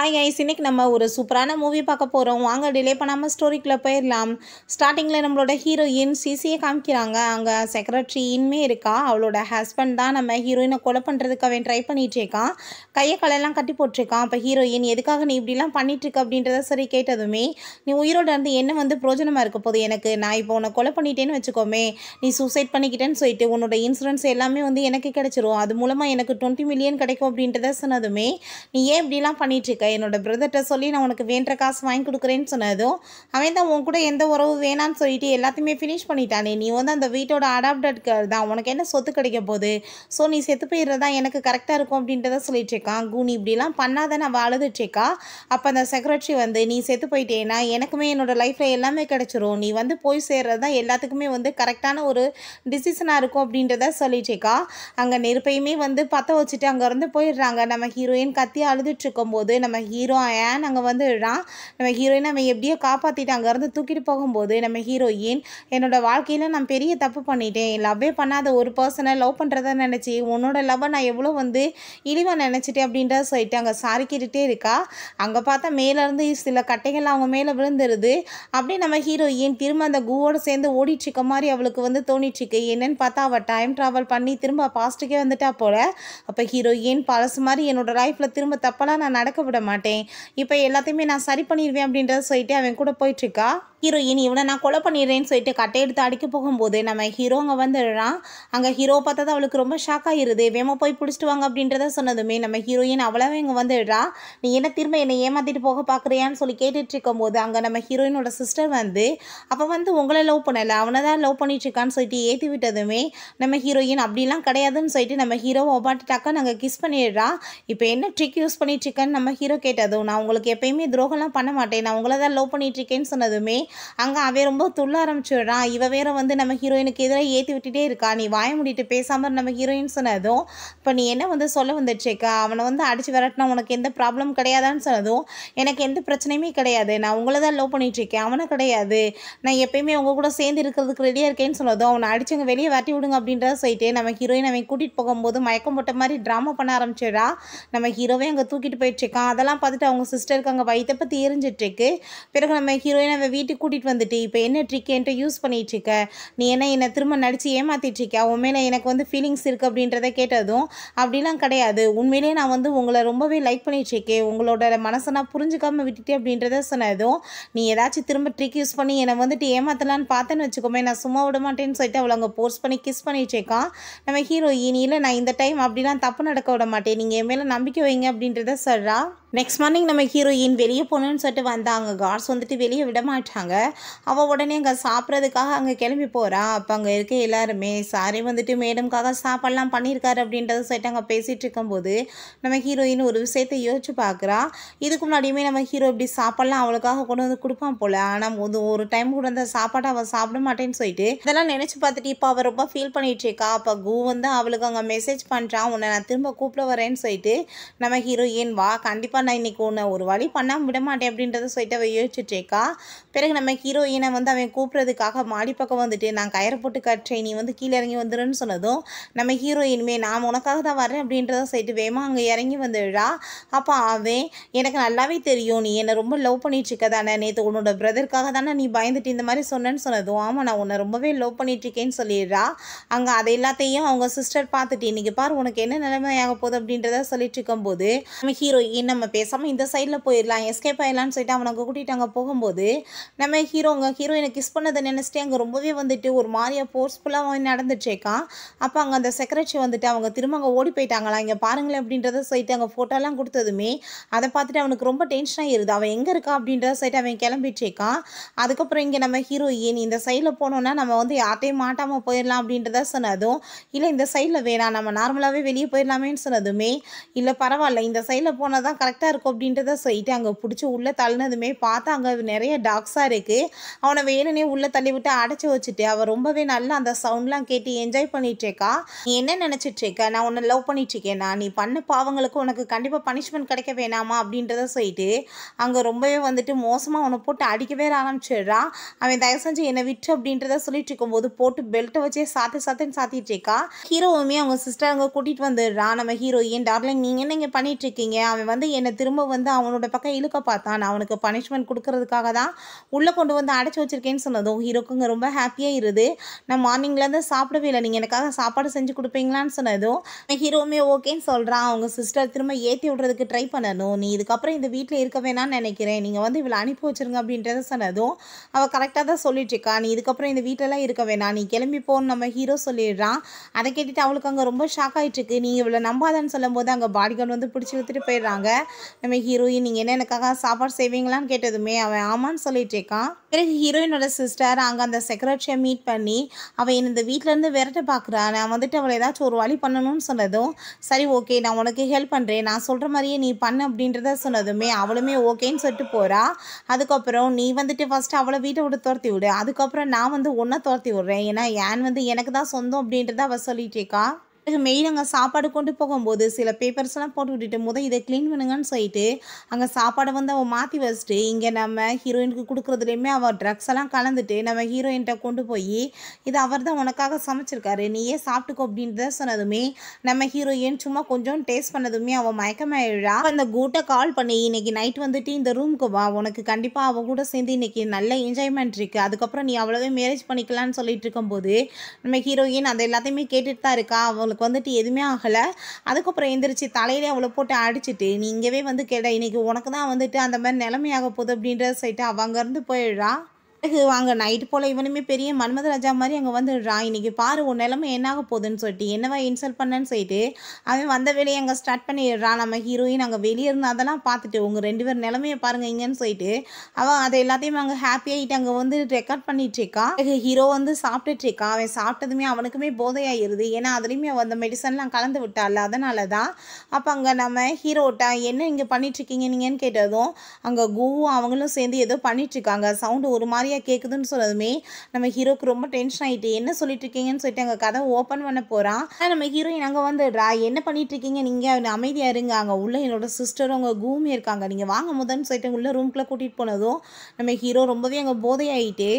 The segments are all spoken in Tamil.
ஹாய் ஐஸ் இன்னைக்கு நம்ம ஒரு சூப்பரான மூவி பார்க்க போகிறோம் வாங்க டிலே பண்ணாமல் ஸ்டோரிக்குள்ளே போயிடலாம் ஸ்டார்டிங்கில் நம்மளோட ஹீரோயின் சிசியை காமிக்கிறாங்க அங்கே செக்ரட்டரி இன்மே இருக்கா அவளோட ஹஸ்பண்ட் தான் நம்ம ஹீரோயினை கொலை பண்ணுறதுக்கு அவன் ட்ரை பண்ணிகிட்ருக்கான் கையை கலையெல்லாம் கட்டி போட்டிருக்கான் அப்போ ஹீரோயின் எதுக்காக நீ இப்படிலாம் பண்ணிகிட்ருக்க அப்படின்றத சரி கேட்டதுமே நீ உயிரோட இருந்து என்ன வந்து பிரோஜனமாக இருக்க போகுது எனக்கு நான் இப்போ உன்னை கொலை பண்ணிட்டேன்னு வச்சுக்கோமே நீ சூசைட் பண்ணிக்கிட்டேன்னு சொல்லிட்டு உன்னோட இன்சூரன்ஸ் எல்லாமே வந்து எனக்கு கிடச்சிரும் அது மூலமாக எனக்கு டுவெண்ட்டி மில்லியன் கிடைக்கும் அப்படின்றத சொன்னதுமே நீ ஏன் இப்படிலாம் இருக்க என்னோட பிரதர்கிட்ட சொல்லி நான் உனக்கு வேண்ட காசு வாங்கி கொடுக்குறேன்னு சொன்னதும் அவன் தான் உன் கூட எந்த உறவு வேணான்னு சொல்லிட்டு எல்லாத்தையுமே ஃபினிஷ் பண்ணிட்டானே நீ வந்து அந்த வீட்டோட அடாப்டட் தான் உனக்கு என்ன சொத்து கிடைக்க போகுது ஸோ நீ செத்து போயிடுறதா எனக்கு கரெக்டாக இருக்கும் அப்படின்றத சொல்லிட்டு இருக்கான் கூனி இப்படிலாம் பண்ணாத நான் வாழுதுட்ருக்கா அப்போ அந்த செக்ரட்டரி வந்து நீ செத்து போயிட்டேன்னா எனக்குமே என்னோட லைஃப்பில் எல்லாமே கிடச்சிரும் நீ வந்து போய் சேர்றது தான் எல்லாத்துக்குமே வந்து கரெக்டான ஒரு டிசிஷனாக இருக்கும் அப்படின்றத சொல்லிட்டுருக்கா அங்கே நெருப்பையுமே வந்து பற்ற வச்சுட்டு அங்கேருந்து போயிடுறாங்க நம்ம ஹீரோயின் கத்தி அழுதுட்டு இருக்கும்போது நம்ம நம்ம ஹீரோ ஏன் அங்கே வந்துடுறான் நம்ம ஹீரோயின் அவன் எப்படியோ காப்பாற்றிட்டு அங்கேருந்து தூக்கிட்டு போகும்போது நம்ம ஹீரோயின் என்னோடய வாழ்க்கையில் நான் பெரிய தப்பு பண்ணிட்டேன் லவ்வே பண்ணாத ஒரு பர்சனை லவ் பண்ணுறதா நினச்சி உன்னோட லவ்வை நான் எவ்வளோ வந்து இழிவாக நினச்சிட்டேன் அப்படின்றத சொல்லிட்டு அங்கே சாரிக்கிட்டே இருக்கா அங்கே பார்த்தா மேலேருந்து சில கட்டைகள் அவங்க மேலே விழுந்துருது அப்படியே நம்ம ஹீரோயின் திரும்ப அந்த கூவோடு சேர்ந்து ஓடிட்டுருக்க மாதிரி அவளுக்கு வந்து தோணிட்டுருக்கு என்னன்னு பார்த்தா அவள் டைம் ட்ராவல் பண்ணி திரும்ப பாஸ்ட்டுக்கே வந்துட்டா போல் அப்போ ஹீரோயின் பழசு மாதிரி என்னோடய லைஃப்பில் திரும்ப தப்பெல்லாம் நான் நடக்க விட மாட்டேன் இப்போ எல்லாத்தையுமே நான் சரி பண்ணிடுவேன் அப்படின்றத சொல்லிட்டு அவன் கூட போயிட்டுருக்கா ஹீரோயின் இவனை நான் கொலை பண்ணிடுறேன்னு சொல்லிட்டு கட்டை எடுத்து அடிக்க போகும்போது நம்ம ஹீரோங்க வந்துடுறான் அங்கே ஹீரோ பார்த்தது அவளுக்கு ரொம்ப ஷாக் ஆகிடுது வேமா போய் பிடிச்சிட்டு வாங்க அப்படின்றத சொன்னதுமே நம்ம ஹீரோயின் அவ்வளவே இங்கே வந்துடுறா நீ என்ன திரும்ப என்னை ஏமாற்றிட்டு போக பார்க்குறியான்னு சொல்லி கேட்டுட்டு இருக்கும்போது அங்கே நம்ம ஹீரோயினோட சிஸ்டர் வந்து அப்போ வந்து உங்களை லவ் பண்ணலை அவனை தான் லவ் பண்ணிட்டுருக்கான்னு சொல்லிட்டு ஏற்றி விட்டதுமே நம்ம ஹீரோயின் அப்படிலாம் கிடையாதுன்னு சொல்லிட்டு நம்ம ஹீரோவை ஒபாட்டுட்டாக்கா நாங்கள் கிஸ் பண்ணிடுறா இப்போ என்ன ட்ரிக் யூஸ் பண்ணிட்டுருக்கேன்னு நம்ம ஹீரோ கேட்டதும் நான் உங்களுக்கு எப்பயுமே துரோகம்லாம் பண்ண மாட்டேன் நான் உங்களை தான் லவ் பண்ணிட்டுருக்கேன்னு சொன்னதுமே அங்கே அவன் ரொம்ப துள்ள ஆரம்பிச்சிடுறான் இவ வேற வந்து நம்ம ஹீரோயினுக்கு எதிராக ஏற்றி விட்டுட்டே இருக்கா நீ வாய முடிட்டு பேசாமல் நம்ம ஹீரோயின் சொன்னதும் இப்போ நீ என்ன வந்து சொல்ல வந்துடுச்சேக்கா அவனை வந்து அடித்து விரட்டினா உனக்கு எந்த ப்ராப்ளம் கிடையாதான்னு சொன்னதும் எனக்கு எந்த பிரச்சனையுமே கிடையாது நான் உங்களை தான் லவ் பண்ணிகிட்ருக்கேன் அவனை கிடையாது நான் எப்பயுமே உங்கள் கூட சேர்ந்து இருக்கிறதுக்கு ரெடியாக இருக்கேன்னு சொன்னதும் அவனை அடிச்சவங்க வெளியே வரட்டி விடுங்க அப்படின்றத சொல்லிட்டு நம்ம ஹீரோயின் அவன் கூட்டிகிட்டு போகும்போது மயக்கம் போட்ட மாதிரி ட்ராமா பண்ண ஆரம்பிச்சிடா நம்ம ஹீரோவே அங்கே தூக்கிட்டு போயிட்டுருக்கான் அதெல்லாம் பார்த்துட்டு அவங்க சிஸ்டருக்கு அங்கே வயிற்ற பற்றி எரிஞ்சிட்ருக்கு பிறகு நம்ம ஹீரோயின் அவன் வீட்டுக்கு கூட்டிகிட்டு வந்துட்டு இப்போ என்ன ட்ரிக் என்கிட்ட யூஸ் இருக்க நீ என்ன என்னை திரும்ப நடித்து ஏமாற்றிட்டுருக்கியா உன் மேலே எனக்கு வந்து ஃபீலிங்ஸ் இருக்குது அப்படின்றத கேட்டதும் அப்படிலாம் கிடையாது உண்மையிலே நான் வந்து உங்களை ரொம்பவே லைக் பண்ணிகிட்ருக்கேன் உங்களோட மனசை நான் புரிஞ்சுக்காமல் விட்டுட்டேன் அப்படின்றத சொன்னதும் நீ ஏதாச்சும் திரும்ப ட்ரிக் யூஸ் பண்ணி என்னை வந்துட்டு ஏமாற்றலான்னு பார்த்தேன்னு வச்சுக்கோமே நான் சும்மா விட மாட்டேன்னு சொல்லிட்டு அவளை அங்கே போஸ்ட் பண்ணி கிஸ் பண்ணிகிட்ருக்கான் நம்ம ஹீரோயினியில் நான் இந்த டைம் அப்படிலாம் தப்பு நடக்க விட மாட்டேன் நீங்கள் என் மேலே நம்பிக்கை வைங்க அப்படின்றத சொல்கிறான் நெக்ஸ்ட் மார்னிங் நம்ம ஹீரோயின் வெளியே போகணுன்னு சொல்லிட்டு வந்தாங்க கார்ட்ஸ் வந்துட்டு வெளியே விட மாட்டாங்க அவள் உடனே அங்கே சாப்பிட்றதுக்காக அங்கே கிளம்பி போகிறா அப்போ அங்கே இருக்க எல்லாருமே சாரி வந்துட்டு மேடம்காக சாப்பாடெலாம் பண்ணியிருக்காரு அப்படின்றத சொல்லிட்டு அங்கே பேசிகிட்டு இருக்கும்போது நம்ம ஹீரோயின் ஒரு விஷயத்தை யோசிச்சு பார்க்குறா இதுக்கு முன்னாடியுமே நம்ம ஹீரோ இப்படி சாப்பாடெலாம் அவளுக்காக கொண்டு வந்து கொடுப்பான் போல் ஆனால் ஒரு ஒரு டைம் கூட அந்த சாப்பாட்டை அவள் சாப்பிட மாட்டேன்னு சொல்லிட்டு இதெல்லாம் நினச்சி பார்த்துட்டு இப்போ அவள் ரொம்ப ஃபீல் பண்ணிகிட்டு இருக்கா அப்போ கு வந்து அவளுக்கு அங்கே மெசேஜ் பண்ணுறான் உன்னை நான் திரும்ப கூப்பிட வரேன்னு சொல்லிட்டு நம்ம ஹீரோயின் வா கண்டிப்பாக நான் இன்றைக்கி உன்னை ஒரு வழி பண்ணாமல் விடமாட்டேன் அப்படின்றத சொல்லிட்டு அவள் யோசிச்சுட்டு இருக்கா பிறகு நம்ம ஹீரோயினை வந்து அவன் கூப்பிட்றதுக்காக மாடி பக்கம் வந்துட்டு நான் கயிறு போட்டு கட்டுறேன் நீ வந்து கீழே இறங்கி வந்துடுன்னு சொன்னதும் நம்ம ஹீரோயினுமே நான் உனக்காக தான் வரேன் அப்படின்றத சொல்லிட்டு வேமா அங்கே இறங்கி வந்துடுறா அப்போ அவன் எனக்கு நல்லாவே தெரியும் நீ என்னை ரொம்ப லவ் இருக்க தானே நேற்று உன்னோட பிரதருக்காக தானே நீ பயந்துட்டு இந்த மாதிரி சொன்னேன்னு சொன்னதும் ஆமாம் நான் உன்னை ரொம்பவே லவ் இருக்கேன்னு சொல்லிடுறா அங்கே அதை எல்லாத்தையும் அவங்க சிஸ்டர் பார்த்துட்டு இன்னைக்கு பார் உனக்கு என்ன நிலைமையாக போகுது அப்படின்றத சொல்லிட்டு இருக்கும்போது நம்ம ஹீரோயின் நம்ம பேசாமல் இந்த சைடில் போயிடலாம் எஸ்கேப் ஆயிடலாம்னு சொல்லிட்டு அவனை கூட்டிகிட்டு அங்கே போகும்போது நம்ம ஹீரோங்க ஹீரோயினை கிஸ் பண்ணதை நினச்சிட்டு அங்கே ரொம்பவே வந்துட்டு ஒரு மாதிரியாக ஃபோர்ஸ்ஃபுல்லாக நடந்துச்சேக்கா அப்போ அங்கே அந்த செக்ரட்டரி வந்துட்டு அவங்க திரும்ப அங்கே ஓடி போயிட்டாங்களா இங்கே பாருங்களேன் அப்படின்றத சொல்லிட்டு அங்கே ஃபோட்டோலாம் கொடுத்ததுமே அதை பார்த்துட்டு அவனுக்கு ரொம்ப டென்ஷன் ஆகிடுது அவன் எங்கே இருக்கா அப்படின்றத சொல்லிட்டு அவன் கிளம்பிச்சேக்கான் அதுக்கப்புறம் இங்கே நம்ம ஹீரோயின் இந்த சைடில் போனோன்னா நம்ம வந்து யார்ட்டையும் மாட்டாமல் போயிடலாம் அப்படின்றத சொன்னதும் இல்லை இந்த சைடில் வேணாம் நம்ம நார்மலாகவே வெளியே போயிடலாமேன்னு சொன்னதுமே இல்லை பரவாயில்ல இந்த சைடில் போனால் தான் கரெக்டாக இருக்கும் அப்படின்றத சொல்லிட்டு அங்கே பிடிச்சி உள்ளே தள்ளினதுமே பார்த்தா அங்கே நிறைய டாக்ஸ் பாக்ஸாக இருக்குது அவனை வேணும்னே உள்ளே தள்ளி விட்டு அடைச்சி வச்சுட்டு அவள் ரொம்பவே நல்லா அந்த சவுண்ட்லாம் கேட்டு என்ஜாய் பண்ணிகிட்ருக்கா நீ என்ன நினச்சிட்ருக்க நான் உன்னை லவ் பண்ணிகிட்ருக்கேன் நான் நீ பண்ண பாவங்களுக்கு உனக்கு கண்டிப்பாக பனிஷ்மெண்ட் கிடைக்க வேணாமா அப்படின்றத சொல்லிட்டு அங்கே ரொம்பவே வந்துட்டு மோசமாக அவனை போட்டு அடிக்கவே ஆரம்பிச்சிடுறான் அவன் தயவு செஞ்சு என்னை விட்டு அப்படின்றத சொல்லிட்டு இருக்கும்போது போட்டு பெல்ட்டை வச்சே சாத்து சாத்துன்னு சாத்திட்டு இருக்கா ஹீரோவுமே அவங்க சிஸ்டர் அங்கே கூட்டிகிட்டு வந்துடுறான் நம்ம ஹீரோ ஏன் டார்லிங் நீங்கள் என்ன இங்கே பண்ணிட்டு இருக்கீங்க அவன் வந்து என்னை திரும்ப வந்து அவனோட பக்கம் இழுக்க பார்த்தான் அவனுக்கு பனிஷ்மெண்ட் கொடுக்கறதுக்காக தான் உள்ளே கொண்டு வந்து அடைச்சி வச்சுருக்கேன்னு சொன்னதும் ஹீரோக்குங்க ரொம்ப ஹாப்பியாக இருது நான் மார்னிங்லேருந்து சாப்பிடவே இல்லை நீங்கள் எனக்காக சாப்பாடு செஞ்சு கொடுப்பீங்களான்னு சொன்னதும் ஹீரோவுமே ஓகேன்னு சொல்கிறான் அவங்க சிஸ்டர் திரும்ப ஏற்றி விடுறதுக்கு ட்ரை பண்ணணும் நீ இதுக்கப்புறம் இந்த வீட்டில் இருக்க வேணாம்னு நினைக்கிறேன் நீங்கள் வந்து இவ்வளோ அனுப்பி வச்சுருங்க அப்படின்றத சொன்னதும் அவள் கரெக்டாக தான் சொல்லிட்டுருக்கா நீ இதுக்கப்புறம் இந்த வீட்டிலலாம் இருக்க வேணாம் நீ கிளம்பி போன்னு நம்ம ஹீரோ சொல்லிடுறான் அதை கேட்டுட்டு அவளுக்கு அங்கே ரொம்ப ஷாக் ஆகிட்டுருக்கு நீங்கள் இவ்வளோ நம்பாதான்னு சொல்லும்போது அங்கே பாடிகார்டு வந்து பிடிச்சி இழுத்துட்டு போயிடுறாங்க நம்ம ஹீரோயின் நீங்கள் என்ன எனக்காக சாப்பாடு செய்வீங்களான்னு கேட்டதுமே அவன் ஆமான்னு சொல்லிட்டு கேட்கான் பிறகு ஹீரோயினோட சிஸ்டர் அங்கே அந்த செக்ரட்டரியை மீட் பண்ணி அவள் என்னை இந்த வீட்டிலேருந்து விரட்ட பார்க்குறா நான் வந்துட்டு அவளை ஏதாச்சும் ஒரு வழி பண்ணணும்னு சொன்னதும் சரி ஓகே நான் உனக்கு ஹெல்ப் பண்ணுறேன் நான் சொல்கிற மாதிரியே நீ பண்ண அப்படின்றத சொன்னதுமே அவளுமே ஓகேன்னு சொல்லிட்டு போகிறா அதுக்கப்புறம் நீ வந்துட்டு ஃபஸ்ட்டு அவளை வீட்டை விட்டு துரத்தி விடு அதுக்கப்புறம் நான் வந்து ஒன்றை துரத்தி விடுறேன் ஏன்னா ஏன் வந்து எனக்கு தான் சொந்தம் அப்படின்றத அவள் சொல்லிட்டு இருக்கா மெயில் அங்கே சாப்பாடு கொண்டு போகும்போது சில பேப்பர்ஸ்லாம் போட்டு விட்டுட்டு முதல் இதை க்ளீன் பண்ணுங்கன்னு சொல்லிட்டு அங்கே சாப்பாடை வந்து அவன் மாற்றி வச்சுட்டு இங்கே நம்ம ஹீரோயினுக்கு கொடுக்குறதுலையுமே அவள் ட்ரக்ஸ் எல்லாம் கலந்துட்டு நம்ம ஹீரோயின்கிட்ட கொண்டு போய் இது அவர் தான் உனக்காக சமைச்சிருக்காரு நீயே சாப்பிட்டுக்கோ அப்படின்றத சொன்னதுமே நம்ம ஹீரோயின் சும்மா கொஞ்சம் டேஸ்ட் பண்ணதுமே அவன் மயக்கமாயிழா அந்த கூட்டை கால் பண்ணி இன்னைக்கு நைட் வந்துட்டு இந்த ரூமுக்கு வா உனக்கு கண்டிப்பாக அவள் கூட சேர்ந்து இன்னைக்கு நல்ல என்ஜாய்மெண்ட் இருக்குது அதுக்கப்புறம் நீ அவ்வளோவே மேரேஜ் பண்ணிக்கலாம்னு சொல்லிட்டு இருக்கும்போது நம்ம ஹீரோயின் அதை எல்லாத்தையுமே கேட்டுட்டு தான் இருக்கா அவளுக்கு அவளுக்கு வந்துட்டு எதுவுமே ஆகலை அதுக்கப்புறம் எழுந்திரிச்சு தலையிலே அவளை போட்டு அடிச்சுட்டு நீ இங்கேவே வந்து கேட இன்றைக்கி உனக்கு தான் வந்துட்டு அந்த மாதிரி நிலைமையாக போகுது அப்படின்ற சைட்டு அவங்கேருந்து போயிடுறா பிறகு அங்கே நைட்டு போல் இவனுமே பெரிய மன்மத ராஜா மாதிரி அங்கே வந்துடுறான் இன்றைக்கி பாரு உன் நிலமை என்னாக போகுதுன்னு சொல்லிட்டு என்னவா இன்சல்ட் பண்ணேன்னு சொல்லிட்டு அவன் வந்த வேலையை அங்கே ஸ்டார்ட் பண்ணிடுறான் நம்ம ஹீரோயின் அங்கே வெளியே இருந்து அதெல்லாம் பார்த்துட்டு உங்கள் ரெண்டு பேர் நிலமையை பாருங்க இங்கன்னு சொல்லிட்டு அவன் அதை எல்லாத்தையும் அங்கே ஹாப்பியாகிட்டு அங்கே வந்து ரெக்கார்ட் பண்ணிகிட்ருக்கா ஹீரோ வந்து சாப்பிட்டுட்ருக்கான் அவன் சாப்பிட்டதுமே அவனுக்குமே போதையாகிடுது ஏன்னா அதுலேயுமே அந்த மெடிசன்லாம் கலந்து விட்டால அதனால தான் அப்போ அங்கே நம்ம ஹீரோட்டா என்ன இங்கே பண்ணிகிட்ருக்கீங்க நீங்கன்னு கேட்டதும் அங்கே கூவும் அவங்களும் சேர்ந்து ஏதோ பண்ணிகிட்ருக்காங்க சவுண்டு ஒரு மாதிரி ஜாலியாக கேட்குதுன்னு சொல்லதுமே நம்ம ஹீரோக்கு ரொம்ப டென்ஷன் ஆகிட்டு என்ன சொல்லிட்டு இருக்கீங்கன்னு சொல்லிட்டு அங்கே கதை ஓப்பன் பண்ண போகிறான் நம்ம ஹீரோயின் அங்கே வந்து ட்ரா என்ன பண்ணிட்டு இருக்கீங்க நீங்கள் அமைதியாக இருங்க அங்கே உள்ள என்னோட சிஸ்டரும் அவங்க கூமி இருக்காங்க நீங்கள் வாங்க முதன்னு சொல்லிட்டு உள்ள ரூம்குள்ளே கூட்டிகிட்டு போனதும் நம்ம ஹீரோ ரொம்பவே அங்கே போதையாயிட்டு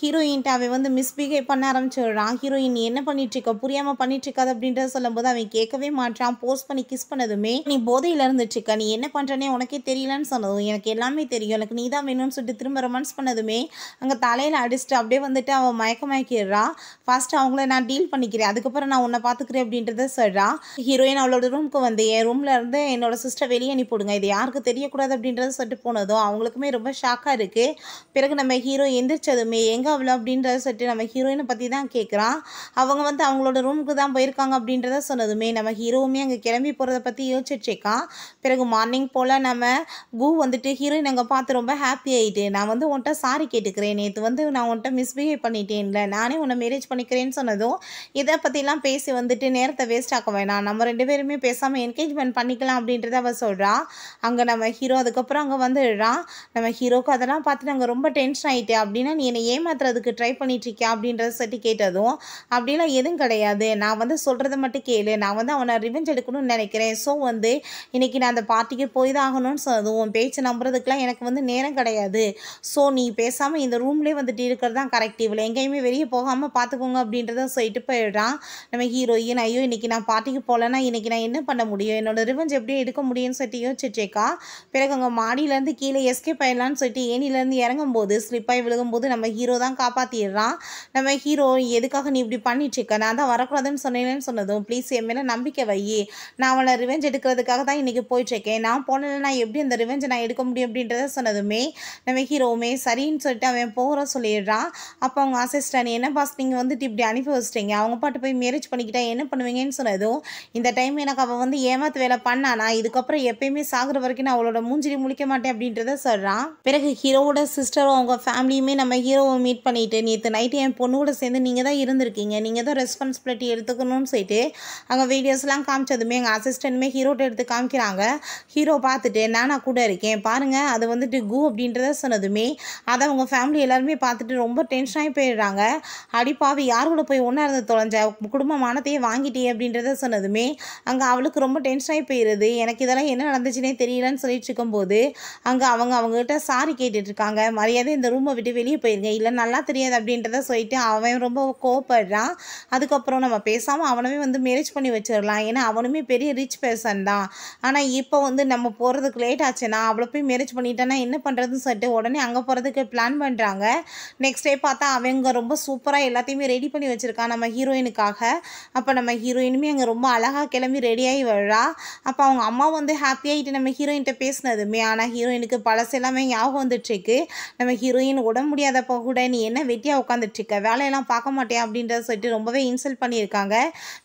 ஹீரோயின்ட்டு அவன் வந்து மிஸ்பிஹேவ் பண்ண ஆரம்பிச்சிடுறான் ஹீரோயின் நீ என்ன பண்ணிட்டு இருக்க புரியாமல் பண்ணிட்டு இருக்காது அப்படின்றத சொல்லும்போது அவன் கேட்கவே மாட்டான் போஸ்ட் பண்ணி கிஸ் பண்ணதுமே நீ போதையில் இருந்துட்டு இருக்க நீ என்ன பண்ணுறனே உனக்கே தெரியலன்னு சொன்னதும் எனக்கு எல்லாமே தெரியும் எனக்கு நீ தான் வேணும்னு சொல்லிட்டு திரும்ப ரொமான்ஸ் பண்ணதுமே அங்கே தலையில் அடிச்சுட்டு அப்படியே வந்துட்டு அவன் மயக்க மயக்கிடுறான் ஃபஸ்ட்டு அவங்கள நான் டீல் பண்ணிக்கிறேன் அதுக்கப்புறம் நான் உன்னை பார்த்துக்கிறேன் அப்படின்றத சொல்கிறான் ஹீரோயின் அவளோட ரூமுக்கு வந்து என் ரூமில் இருந்து என்னோட சிஸ்டர் வெளியே அனுப்பிவிடுங்க இது யாருக்கு தெரியக்கூடாது அப்படின்றத சொல்லிட்டு போனதும் அவங்களுக்குமே ரொம்ப ஷாக்காக இருக்குது பிறகு நம்ம ஹீரோ எந்திரிச்சதுமே எங்கே அவ்வளோ அப்படின்றத சொல்லிட்டு நம்ம ஹீரோயினை பற்றி தான் கேட்குறான் அவங்க வந்து அவங்களோட ரூமுக்கு தான் போயிருக்காங்க அப்படின்றத சொன்னதுமே நம்ம ஹீரோவுமே அங்கே கிளம்பி போகிறத பற்றி யோசிச்சுட்ருக்கான் பிறகு மார்னிங் போல் நம்ம கூ வந்துட்டு ஹீரோயின் அங்கே பார்த்து ரொம்ப ஹாப்பி ஆகிட்டு நான் வந்து உன்ட்ட சாரி கேட்டுக்கிறேன் நேற்று வந்து நான் உன்ட்ட மிஸ்பிஹேவ் பண்ணிட்டேன்ல நானே உன்னை மேரேஜ் பண்ணிக்கிறேன்னு சொன்னதும் இதை பற்றிலாம் பேசி வந்துட்டு நேரத்தை வேஸ்ட் ஆக்க வேணாம் நம்ம ரெண்டு பேருமே பேசாமல் என்கேஜ்மெண்ட் பண்ணிக்கலாம் அப்படின்றத அவள் சொல்கிறான் அங்கே நம்ம ஹீரோ அதுக்கப்புறம் அங்கே வந்துடுறான் நம்ம ஹீரோக்கு அதெல்லாம் பார்த்துட்டு அங்கே ரொம்ப டென்ஷன் ஆகிட்டே அப்படின்னா நீ என்னை ஏமாத்துறதுக்கு ட்ரை பண்ணிட்டுருக்கியா அப்படின்றத சொல்லி கேட்டதும் அப்படிலாம் எதுவும் கிடையாது நான் வந்து சொல்கிறத மட்டும் கேளு நான் வந்து அவனை ரிவெஞ்ச் எடுக்கணும்னு நினைக்கிறேன் ஸோ வந்து இன்றைக்கி நான் அந்த பார்ட்டிக்கு போய் தான் ஆகணும்னு சொன்னது உன் பேச்சு நம்புறதுக்கெலாம் எனக்கு வந்து நேரம் கிடையாது ஸோ நீ பேசாமல் இந்த ரூம்லேயே வந்துட்டு இருக்கிறது தான் கரெக்ட் இவ்வளோ எங்கேயுமே வெளியே போகாமல் பார்த்துக்கோங்க அப்படின்றத சொல்லிட்டு போயிடுறான் நம்ம ஹீரோயின் ஐயோ இன்றைக்கி நான் பார்ட்டிக்கு போகலன்னா இன்றைக்கி நான் என்ன பண்ண முடியும் என்னோடய ரிவெஞ்ச் எப்படி எடுக்க முடியும்னு சொல்லிட்டு யோசிச்சுட்டேக்கா பிறகு அவங்க மாடியிலேருந்து கீழே எஸ்கேப் ஆயிடலான்னு சொல்லிட்டு ஏனிலேருந்து இறங்கும்போது ஸ்லிப்பாகி விழுகும்போது நம்ம ஹீரோ தான் காப்பாற்றிடுறான் நம்ம ஹீரோ எதுக்காக நீ இப்படி பண்ணிட்டுருக்க நான் தான் வரக்கூடாதுன்னு சொன்னேன்னு சொன்னதும் ப்ளீஸ் என் மேலே நம்பிக்கை வையி நான் அவனை ரிவெஞ்ச் எடுக்கிறதுக்காக தான் இன்றைக்கி போயிட்டுருக்கேன் நான் போனேன்னா எப்படி அந்த ரிவெஞ்சை நான் எடுக்க முடியும் அப்படின்றத சொன்னதுமே நம்ம ஹீரோவுமே சரின்னு சொல்லிட்டு அவன் போகிற சொல்லிடுறான் அப்போ அவங்க அசிஸ்டன்ட் என்ன பாஸ் நீங்கள் வந்துட்டு இப்படி அனுப்பி வச்சிட்டீங்க அவங்க பாட்டு போய் மேரேஜ் பண்ணிக்கிட்டா என்ன பண்ணுவீங்கன்னு சொன்னதும் இந்த டைம் எனக்கு அவள் வந்து ஏமாத்து வேலை பண்ணா நான் இதுக்கப்புறம் எப்பயுமே சாகுற வரைக்கும் நான் அவளோட மூஞ்சிரி முழிக்க மாட்டேன் அப்படின்றத சொல்கிறான் பிறகு ஹீரோவோட சிஸ்டரும் அவங்க ஃபேமிலியுமே நம்ம ஹீரோவை மீட் பண்ணிட்டு நேற்று நைட்டு என் பொண்ணோட சேர்ந்து நீங்கள் தான் இருந்திருக்கீங்க நீங்கள் தான் ரெஸ்பான்சிபிலிட்டி எடுத்துக்கணும்னு சொல்லிட்டு அங்கே வீடியோஸ்லாம் காமிச்சதுமே எங்கள் அசிஸ்டண்ட்டுமே ஹீரோட்ட எடுத்து காமிக்கிறாங்க ஹீரோ பார்த்துட்டு நான் கூட இருக்கேன் பாருங்கள் அது வந்துட்டு கு அப்படின்றத சொன்னதுமே அதை அவங்க ஃபேமிலி எல்லாருமே பார்த்துட்டு ரொம்ப டென்ஷனாகி போயிடுறாங்க அடிப்பாவி யார் கூட போய் ஒன்றா இருந்து தொலைஞ்ச குடும்ப மானத்தையே வாங்கிட்டே அப்படின்றத சொன்னதுமே அங்கே அவளுக்கு ரொம்ப டென்ஷனாகி போயிடுது எனக்கு இதெல்லாம் என்ன நடந்துச்சுன்னே தெரியலன்னு சொல்லிட்டு இருக்கும்போது அங்கே அவங்க அவங்ககிட்ட சாரி கேட்டுட்டு இருக்காங்க மரியாதை இந்த ரூமை விட்டு வெளியே போயிருங்க இல்லை நல்லா தெரியாது அப்படின்றத சொல்லிட்டு அவன் ரொம்ப கோவப்படுறான் அதுக்கப்புறம் நம்ம பேசாமல் அவனவே வந்து மேரேஜ் பண்ணி வச்சிடலாம் ஏன்னா அவனுமே பெரிய ரிச் பர்சன் தான் ஆனால் இப்போ வந்து நம்ம போகிறதுக்கு லேட் ஆச்சுன்னா அவளை போய் மேரேஜ் பண்ணிட்டேன்னா என்ன பண்ணுறதுன்னு சொல்லிட்டு உடனே அங்கே போகிறதுக்கு பிளான் பண்ணுறேன் அப்படின்றாங்க நெக்ஸ்ட் டே பார்த்தா அவங்க ரொம்ப சூப்பராக எல்லாத்தையுமே ரெடி பண்ணி வச்சுருக்கா நம்ம ஹீரோயினுக்காக அப்போ நம்ம ஹீரோயினுமே அங்கே ரொம்ப அழகாக கிளம்பி ரெடியாகி வர்றா அப்போ அவங்க அம்மா வந்து ஹாப்பியாகிட்டு நம்ம ஹீரோயின்கிட்ட பேசினதுமே ஆனால் ஹீரோயினுக்கு பழசு எல்லாமே ஞாபகம் வந்துட்டுருக்கு நம்ம ஹீரோயின் உடம்பு முடியாதப்போ கூட நீ என்ன வெட்டியாக உட்காந்துட்ருக்க வேலையெல்லாம் பார்க்க மாட்டேன் அப்படின்றத சொல்லிட்டு ரொம்பவே இன்சல்ட் பண்ணியிருக்காங்க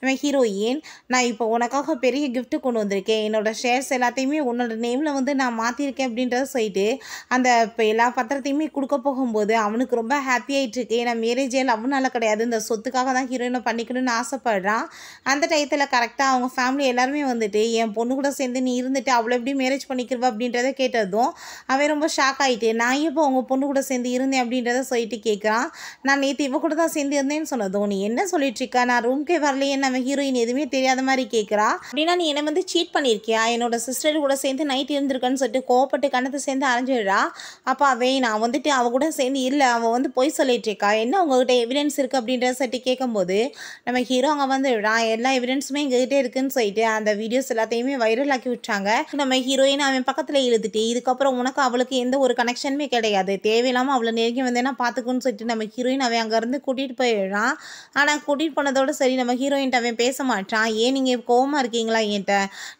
நம்ம ஹீரோயின் நான் இப்போ உனக்காக பெரிய கிஃப்ட்டு கொண்டு வந்திருக்கேன் என்னோட ஷேர்ஸ் எல்லாத்தையுமே உன்னோட நேமில் வந்து நான் மாற்றிருக்கேன் அப்படின்றத சொல்லிட்டு அந்த இப்போ எல்லா பத்திரத்தையுமே கொடுக்க போக போகும்போது அவனுக்கு ரொம்ப ஹாப்பி ஆகிட்டு இருக்கு ஏன்னா மேரேஜே லவ்னால கிடையாது இந்த சொத்துக்காக தான் ஹீரோயினை பண்ணிக்கணும்னு ஆசைப்படுறான் அந்த டயத்தில் கரெக்டாக அவங்க ஃபேமிலி எல்லாருமே வந்துட்டு என் பொண்ணு கூட சேர்ந்து நீ இருந்துட்டு அவ்வளோ எப்படி மேரேஜ் பண்ணிக்கிறவ அப்படின்றத கேட்டதும் அவன் ரொம்ப ஷாக் ஆகிட்டு நான் இப்போ உங்கள் பொண்ணு கூட சேர்ந்து இருந்தேன் அப்படின்றத சொல்லிட்டு கேட்குறான் நான் நேற்று இவ கூட தான் சேர்ந்து இருந்தேன்னு சொன்னதும் நீ என்ன சொல்லிட்டு இருக்கா நான் ரூம்கே வரலையே நம்ம ஹீரோயின் எதுவுமே தெரியாத மாதிரி கேட்குறா அப்படின்னா நீ என்னை வந்து சீட் பண்ணியிருக்கியா என்னோட சிஸ்டர் கூட சேர்ந்து நைட் இருந்திருக்கன்னு சொல்லிட்டு கோவப்பட்டு கணத்தை சேர்ந்து அரைஞ்சிடுறா அப்போ அவை நான் வந்துட்டு அவ கூட சேர்ந்து இல்லை அவள் வந்து பொய் சொல்லிட்டு இருக்கா என்ன உங்ககிட்ட எவிடன்ஸ் இருக்குது அப்படின்ற சட்டி கேட்கும்போது நம்ம ஹீரோ அவங்க வந்து நான் எல்லா எவிடன்ஸுமே எங்ககிட்ட இருக்குன்னு சொல்லிட்டு அந்த வீடியோஸ் எல்லாத்தையுமே வைரல் ஆக்கி விட்டாங்க நம்ம ஹீரோயின் அவன் பக்கத்தில் எழுதிட்டு இதுக்கப்புறம் உனக்கு அவளுக்கு எந்த ஒரு கனெக்ஷனுமே கிடையாது தேவையில்லாமல் அவளை நெருங்கி வந்தேன்னா பார்த்துக்குன்னு சொல்லிட்டு நம்ம ஹீரோயின் அவன் அங்கேருந்து கூட்டிகிட்டு போயிடுறான் ஆனால் கூட்டிகிட்டு போனதோட சரி நம்ம ஹீரோயின் அவன் பேச மாட்டான் ஏன் நீங்கள் கோவமாக இருக்கீங்களா என்கிட்ட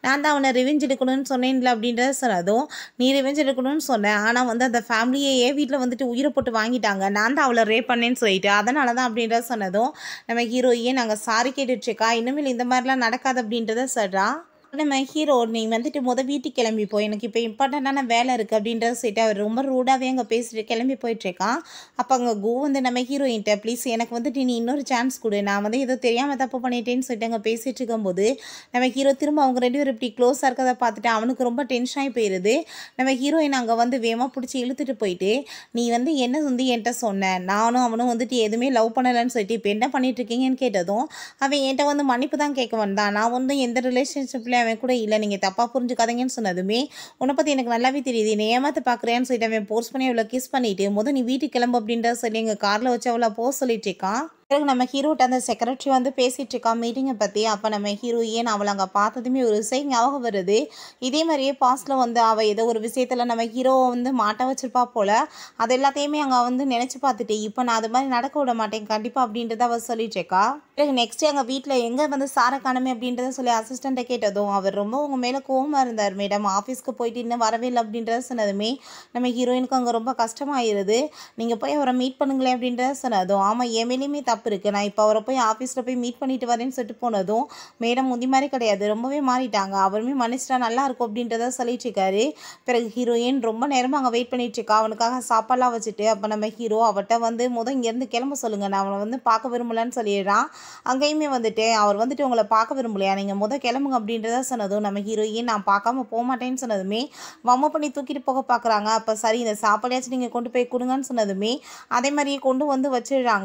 நான் தான் அவனை ரிவெஞ்ச் எடுக்கணும்னு சொன்னேன்ல அப்படின்றத சொன்னதும் நீ ரிவெஞ்ச் எடுக்கணும்னு சொன்னேன் ஆனால் வந்து அந்த ஃபேமிலியே வீட்டில் வந்துட்டு உயிர் ஹீரோ போட்டு வாங்கிட்டாங்க நான் தான் அவளை ரே பண்ணேன்னு சொல்லிட்டு அதனால தான் அப்படின்றத சொன்னதும் நம்ம ஹீரோயே நாங்கள் சாரி கேட்டுட்ருக்கா இனிமேல் இந்த மாதிரிலாம் நடக்காது அப்படின்றத சொல்கிறா நம்ம ஹீரோ நீ வந்துட்டு மொதல் வீட்டுக்கு கிளம்பிப்போ எனக்கு இப்போ இம்பார்ட்டண்ட்டான வேலை இருக்குது அப்படின்றத சொல்லிட்டு அவர் ரொம்ப ரூடாகவே அங்கே பேசிட்டு கிளம்பி போயிட்டுருக்கான் அப்போ அங்கே கோ வந்து நம்ம ஹீரோயின்ட்ட ப்ளீஸ் எனக்கு வந்துட்டு நீ இன்னொரு சான்ஸ் கொடு நான் வந்து ஏதோ தெரியாமல் தப்பு பண்ணிட்டேன்னு சொல்லிட்டு அங்கே பேசிகிட்டு இருக்கும்போது நம்ம ஹீரோ திரும்ப அவங்க ரெண்டு பேரும் இப்படி க்ளோஸாக இருக்கிறத பார்த்துட்டு அவனுக்கு ரொம்ப டென்ஷன் ஆகி போயிடுது நம்ம ஹீரோயின் அங்கே வந்து வேகமாக பிடிச்சி இழுத்துட்டு போயிட்டு நீ வந்து என்ன வந்து என்கிட்ட சொன்ன நானும் அவனும் வந்துட்டு எதுவுமே லவ் பண்ணலைன்னு சொல்லிட்டு இப்போ என்ன பண்ணிட்டு இருக்கீங்கன்னு கேட்டதும் அவன் என்கிட்ட வந்து மன்னிப்பு தான் கேட்க வந்தான் நான் வந்து எந்த ரிலேஷன்ஷிப்பில் அவன் கூட இல்லை நீங்கள் தப்பாக புரிஞ்சுக்காதீங்கன்னு சொன்னதுமே உன்னை பற்றி எனக்கு நல்லாவே தெரியுது நீ ஏமாற்ற பார்க்குறேன்னு சொல்லிட்டு அவன் போர்ஸ் பண்ணி அவ்வளோ கிஸ் பண்ணிவிட்டு முதல் நீ வீட்டுக்கு கிளம்பு அப்படின்ற சொல்லி எங்கள் காரில் வச்சு அவளை போக சொல்லிட்டு இருக்கான் பிறகு நம்ம ஹீரோட்ட அந்த செக்ரட்டரி வந்து பேசிகிட்டு இருக்கா மீட்டிங்கை பற்றி அப்போ நம்ம ஹீரோ ஏன் அவளை அங்கே பார்த்ததுமே ஒரு விஷயம் ஞாபகம் வருது இதே மாதிரியே பாஸ்டில் வந்து அவள் ஏதோ ஒரு விஷயத்தில் நம்ம ஹீரோவை வந்து மாட்ட வச்சிருப்பா போல் அது எல்லாத்தையுமே அங்கே வந்து நினச்சி பார்த்துட்டு இப்போ நான் அது மாதிரி நடக்க விட மாட்டேன் கண்டிப்பாக அப்படின்றத அவள் சொல்லிட்டு இருக்கா பிறகு நெக்ஸ்ட்டு எங்கள் வீட்டில் எங்கே வந்து சாரை காணமே அப்படின்றத சொல்லி அசிஸ்டண்ட்டை கேட்டதும் அவர் ரொம்ப உங்கள் மேலே கோவமாக இருந்தார் மேடம் ஆஃபீஸ்க்கு போயிட்டு இன்னும் வரவே இல்லை அப்படின்றத சொன்னதுமே நம்ம ஹீரோயினுக்கு அங்கே ரொம்ப கஷ்டமாயிருது நீங்கள் போய் அவரை மீட் பண்ணுங்களேன் அப்படின்றத சொன்னதும் ஆமாம் என் தப்பு இருக்குது நான் இப்போ அவரை போய் ஆஃபீஸில் போய் மீட் பண்ணிட்டு வரேன்னு சொல்லிட்டு போனதும் மேடம் முந்தி மாதிரி கிடையாது ரொம்பவே மாறிட்டாங்க அவருமே மன்னிச்சிட்டா நல்லா இருக்கும் அப்படின்றத சொல்லிட்டு இருக்காரு பிறகு ஹீரோயின் ரொம்ப நேரமாக அங்கே வெயிட் பண்ணிட்டு இருக்கா அவனுக்காக சாப்பாடெலாம் வச்சுட்டு அப்போ நம்ம ஹீரோ அவட்ட வந்து முதல் இங்கேருந்து கிளம்ப சொல்லுங்கள் நான் அவனை வந்து பார்க்க விரும்பலன்னு சொல்லிடுறான் அங்கேயுமே வந்துட்டு அவர் வந்துட்டு உங்களை பார்க்க விரும்பலையா நீங்கள் முதல் கிளம்புங்க அப்படின்றத சொன்னதும் நம்ம ஹீரோயின் நான் பார்க்காம போக மாட்டேன்னு சொன்னதுமே வம்ம பண்ணி தூக்கிட்டு போக பார்க்குறாங்க அப்போ சரி இந்த சாப்பாடையாச்சும் நீங்கள் கொண்டு போய் கொடுங்கன்னு சொன்னதுமே அதே மாதிரியே கொண்டு வந்து வச்சிடுறாங்க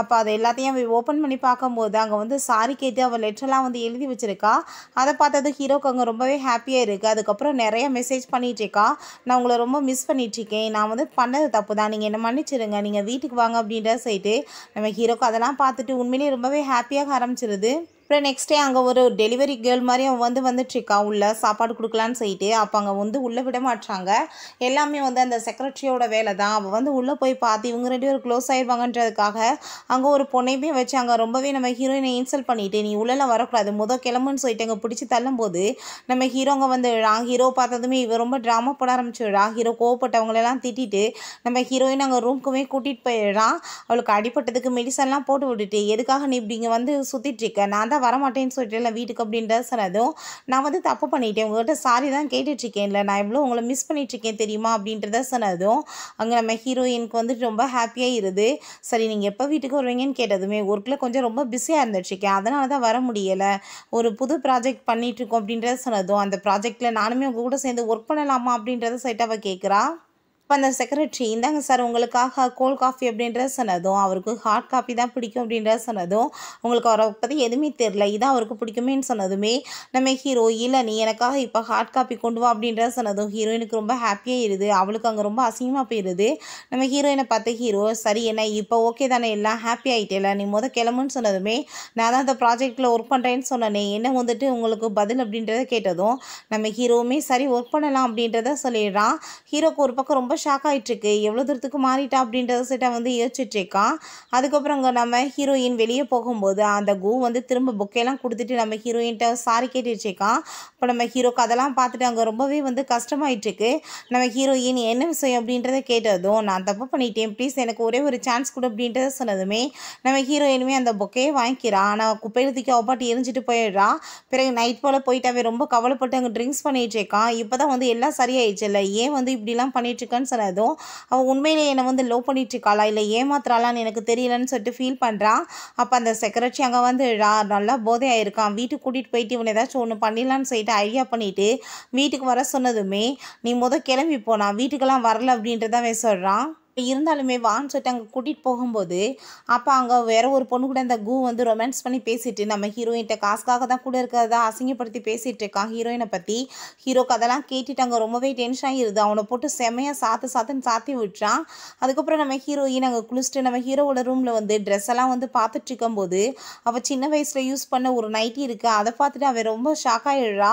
அப்போ அதை எல்லாத்தையும் அவள் ஓப்பன் பண்ணி பார்க்கும்போது அங்கே வந்து சாரி கேட்டு அவள் லெட்டர்லாம் வந்து எழுதி வச்சுருக்கா அதை பார்த்தது ஹீரோக்கு அங்கே ரொம்பவே ஹாப்பியாக இருக்குது அதுக்கப்புறம் நிறைய மெசேஜ் பண்ணிகிட்ருக்கா நான் உங்களை ரொம்ப மிஸ் பண்ணிகிட்ருக்கேன் நான் வந்து பண்ணது தப்பு தான் நீங்கள் என்ன மன்னிச்சிருங்க நீங்கள் வீட்டுக்கு வாங்க அப்படின்ற சொல்லிட்டு நம்ம ஹீரோக்கு அதெல்லாம் பார்த்துட்டு உண்மையிலேயே ரொம்பவே ஹாப்பியாக ஆரம்பிச்சிருது அப்புறம் நெக்ஸ்ட் டே அங்கே ஒரு டெலிவரி கேர்ள் மாதிரி அவன் வந்து வந்துட்டுருக்கா உள்ளே சாப்பாடு கொடுக்கலான்னு சொல்லிட்டு அப்போ அங்கே வந்து உள்ளே விட மாட்டாங்க எல்லாமே வந்து அந்த செக்ரட்டரியோட வேலை தான் அவள் வந்து உள்ளே போய் பார்த்து இவங்க ரெண்டு பேரும் க்ளோஸ் ஆகிடுவாங்கன்றதுக்காக அங்கே ஒரு பொண்ணையுமே வச்சு அங்கே ரொம்பவே நம்ம ஹீரோயினை இன்சல்ட் பண்ணிவிட்டு நீ உள்ளெல்லாம் வரக்கூடாது முத கிளம்புன்னு சொல்லிட்டு அங்கே பிடிச்சி தள்ளும் போது நம்ம ஹீரோங்க வந்து ஹீரோ பார்த்ததுமே இவ ரொம்ப ட்ராமா போட ஆரம்பிச்சிடுறா ஹீரோ கோவப்பட்டவங்களெல்லாம் திட்டிட்டு நம்ம ஹீரோயின் அங்கே ரூம்க்குமே கூட்டிகிட்டு போயிடுறான் அவளுக்கு அடிப்பட்டதுக்கு மெடிசன்லாம் போட்டு விட்டுட்டு எதுக்காக நீ இப்படி இங்கே வந்து சுற்றிட்டுருக்க நான் தான் வரமாட்டேன்னு சொல்லிட்டு இல்லை வீட்டுக்கு அப்படின்ற சொன்னதும் நான் வந்து தப்பு பண்ணிட்டேன் உங்கள்கிட்ட சாரி தான் கேட்டுட்ருக்கேன்ல நான் எவ்வளோ உங்களை மிஸ் பண்ணிட்டுருக்கேன் தெரியுமா அப்படின்றத சொன்னதும் அங்கே நம்ம ஹீரோயினுக்கு வந்துட்டு ரொம்ப ஹாப்பியாக இருது சரி நீங்கள் எப்போ வீட்டுக்கு வருவீங்கன்னு கேட்டதுமே ஒர்க்கில் கொஞ்சம் ரொம்ப பிஸியாக இருந்துட்டுருக்கேன் அதனால தான் வர முடியலை ஒரு புது ப்ராஜெக்ட் பண்ணிகிட்ருக்கோம் அப்படின்றத சொன்னதும் அந்த ப்ராஜெக்டில் நானுமே உங்கள் கூட சேர்ந்து ஒர்க் பண்ணலாமா அப்படின்றத சைட்டாக அவள் கேட்குறா இப்போ அந்த செக்ரட்டரி இந்தாங்க சார் உங்களுக்காக கோல்ட் காஃபி அப்படின்ற சொன்னதும் அவருக்கு ஹாட் காஃபி தான் பிடிக்கும் அப்படின்றத சொன்னதும் உங்களுக்கு அவரை பற்றி எதுவுமே தெரில இதான் அவருக்கு பிடிக்குமேன்னு சொன்னதுமே நம்ம ஹீரோ இல்லை நீ எனக்காக இப்போ ஹாட் காஃபி கொண்டு வா அப்படின்றத சொன்னதும் ஹீரோயினுக்கு ரொம்ப ஹாப்பியாக இருது அவளுக்கு அங்கே ரொம்ப அசிங்கமாக போயிடுது நம்ம ஹீரோயினை பார்த்து ஹீரோ சரி என்ன இப்போ ஓகே தானே எல்லாம் ஹாப்பி ஆகிட்டேல நீ முத கிளம்புன்னு சொன்னதுமே நான் தான் அந்த ப்ராஜெக்டில் ஒர்க் பண்ணுறேன்னு சொன்னனே என்ன வந்துட்டு உங்களுக்கு பதில் அப்படின்றத கேட்டதும் நம்ம ஹீரோவுமே சரி ஒர்க் பண்ணலாம் அப்படின்றத சொல்லிடுறான் ஹீரோக்கு ஒரு பக்கம் ரொம்ப ஷாக் ஆகிட்டுருக்கு எவ்வளோ தூரத்துக்கு மாறிட்டா அப்படின்றத சிட்ட வந்து யோசிச்சுட்ருக்கான் அதுக்கப்புறம் அங்கே நம்ம ஹீரோயின் வெளியே போகும்போது அந்த கூ வந்து திரும்ப புக்கையெல்லாம் கொடுத்துட்டு நம்ம ஹீரோயின்கிட்ட சாரி கேட்டுட்ருக்கான் இப்போ நம்ம ஹீரோ கதெல்லாம் பார்த்துட்டு அங்கே ரொம்பவே வந்து கஷ்டமாயிட்டுருக்கு நம்ம ஹீரோயின் என்ன விஷயம் அப்படின்றத கேட்டதும் நான் தப்பு பண்ணிட்டேன் ப்ளீஸ் எனக்கு ஒரே ஒரு சான்ஸ் கொடு அப்படின்றத சொன்னதுமே நம்ம ஹீரோயினுமே அந்த புக்கையே வாங்கிக்கிறான் ஆனால் குப்பையில் தூக்கி அவப்பாட்டு எரிஞ்சிட்டு போயிடுறா பிறகு நைட் போல் போயிட்டாவே ரொம்ப கவலைப்பட்டு அங்கே ட்ரிங்க்ஸ் இருக்கான் இப்போ தான் வந்து எல்லாம் சரியாயிடுச்சு இல்லை ஏன் வந்து இப்படிலாம் பண்ணிட்டு இல்லைன்னு சொன்னதும் அவள் உண்மையிலே என்னை வந்து லோ இருக்காளா இல்லை ஏமாத்துறாளான்னு எனக்கு தெரியலன்னு சொல்லிட்டு ஃபீல் பண்ணுறான் அப்போ அந்த செக்ரட்டரி அங்கே வந்து நல்லா போதையாக இருக்கான் வீட்டுக்கு கூட்டிகிட்டு போயிட்டு இவனை ஏதாச்சும் ஒன்று பண்ணிடலான்னு சொல்லிட்டு ஐடியா பண்ணிவிட்டு வீட்டுக்கு வர சொன்னதுமே நீ முத கிளம்பி போனா வீட்டுக்கெல்லாம் வரல அப்படின்றதான் சொல்கிறான் இருந்தாலுமே வான்னு சொல்லிட்டு அங்கே கூட்டிகிட்டு போகும்போது அப்போ அங்கே வேற ஒரு பொண்ணு கூட அந்த கூ வந்து ரொமான்ஸ் பண்ணி பேசிட்டு நம்ம ஹீரோயின்ட்ட காசுக்காக தான் கூட இருக்கிறதா அசிங்கப்படுத்தி பேசிகிட்டு இருக்கான் ஹீரோயினை பற்றி ஹீரோ கதைலாம் கேட்டுட்டு அங்கே ரொம்பவே டென்ஷன் ஆகிடுது அவனை போட்டு செமையாக சாத்து சாத்துன்னு சாத்தி விட்டுறான் அதுக்கப்புறம் நம்ம ஹீரோயின் அங்கே குளிச்சுட்டு நம்ம ஹீரோவோட ரூமில் வந்து ட்ரெஸ் எல்லாம் வந்து பார்த்துட்டு இருக்கும்போது அவள் சின்ன வயசில் யூஸ் பண்ண ஒரு நைட்டி இருக்குது அதை பார்த்துட்டு அவன் ரொம்ப ஷாக் ஆகிடுறா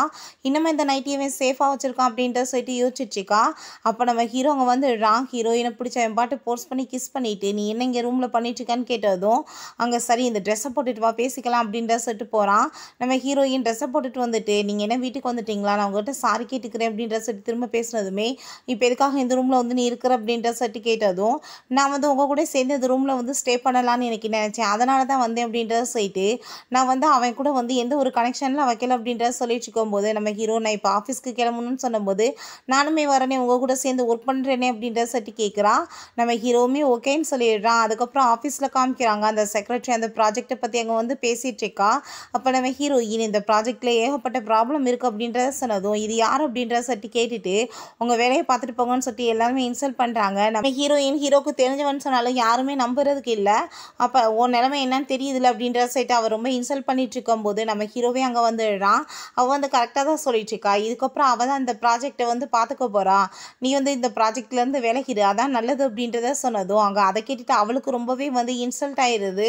இன்னமும் இந்த நைட்டியை சேஃபாக வச்சுருக்கான் அப்படின்ட்டு சொல்லிட்டு யோசிச்சுட்ருக்கா அப்போ நம்ம ஹீரோ அங்கே வந்து ஹீரோயினை பிடிச்ச என் பாட்டு ஃபோர்ஸ் பண்ணி கிஸ் பண்ணிவிட்டு நீ என்ன இங்கே ரூமில் பண்ணிட்டுருக்கான்னு கேட்டதும் அங்கே சரி இந்த ட்ரெஸ்ஸை போட்டுட்டு வா பேசிக்கலாம் அப்படின்ற சொல்லிட்டு போகிறான் நம்ம ஹீரோயின் ட்ரெஸ்ஸை போட்டுட்டு வந்துட்டு நீங்கள் என்ன வீட்டுக்கு வந்துட்டீங்களா நான் உங்கள்கிட்ட சாரி கேட்டுக்கிறேன் அப்படின்ற சொல்லிட்டு திரும்ப பேசினதுமே இப்போ எதுக்காக இந்த ரூமில் வந்து நீ இருக்கிற அப்படின்ற சொல்லிட்டு கேட்டதும் நான் வந்து உங்கள் கூட சேர்ந்து இந்த ரூமில் வந்து ஸ்டே பண்ணலான்னு எனக்கு நினச்சேன் அதனால தான் வந்தேன் அப்படின்றத சொல்லிட்டு நான் வந்து அவன் கூட வந்து எந்த ஒரு கனெக்ஷனில் வைக்கல அப்படின்றத சொல்லிட்டு இருக்கும்போது நம்ம ஹீரோ நான் இப்போ ஆஃபீஸ்க்கு கிளம்பணும்னு சொன்னபோது நானுமே வரேனே உங்கள் கூட சேர்ந்து ஒர்க் பண்ணுறேனே அப்படின்ற சொல்லிட்டு கேட்குறான் நம்ம ஹீரோவுமே ஓகேன்னு சொல்லிடுறான் அதுக்கப்புறம் ஆஃபீஸில் காமிக்கிறாங்க அந்த செக்ரட்டரி அந்த ப்ராஜெக்டை பற்றி அங்கே வந்து பேசிகிட்டு இருக்கா அப்போ நம்ம ஹீரோயின் இந்த ப்ராஜெக்டில் ஏகப்பட்ட ப்ராப்ளம் இருக்குது அப்படின்றத சொன்னதும் இது யார் அப்படின்றத சொல்லிட்டு கேட்டுட்டு உங்கள் வேலையை பார்த்துட்டு போங்கன்னு சொல்லிட்டு எல்லாருமே இன்சல்ட் பண்ணுறாங்க நம்ம ஹீரோயின் ஹீரோக்கு தெரிஞ்சவன் சொன்னாலும் யாருமே நம்புறதுக்கு இல்லை அப்போ உன் நிலைமை என்னன்னு இல்லை அப்படின்றத சொல்லிட்டு அவர் ரொம்ப இன்சல்ட் பண்ணிட்டு இருக்கும்போது நம்ம ஹீரோவே அங்கே வந்துடுறான் அவள் வந்து கரெக்டாக தான் சொல்லிட்டு இருக்கா இதுக்கப்புறம் அவள் தான் இந்த ப்ராஜெக்டை வந்து பார்த்துக்க போகிறான் நீ வந்து இந்த ப்ராஜெக்ட்லேருந்து விலகிடு அதான் நல்லது அப்படின்றத சொன்னதும் அங்கே அதை கேட்டுட்டு அவளுக்கு ரொம்பவே வந்து இன்சல்ட் ஆயிடுது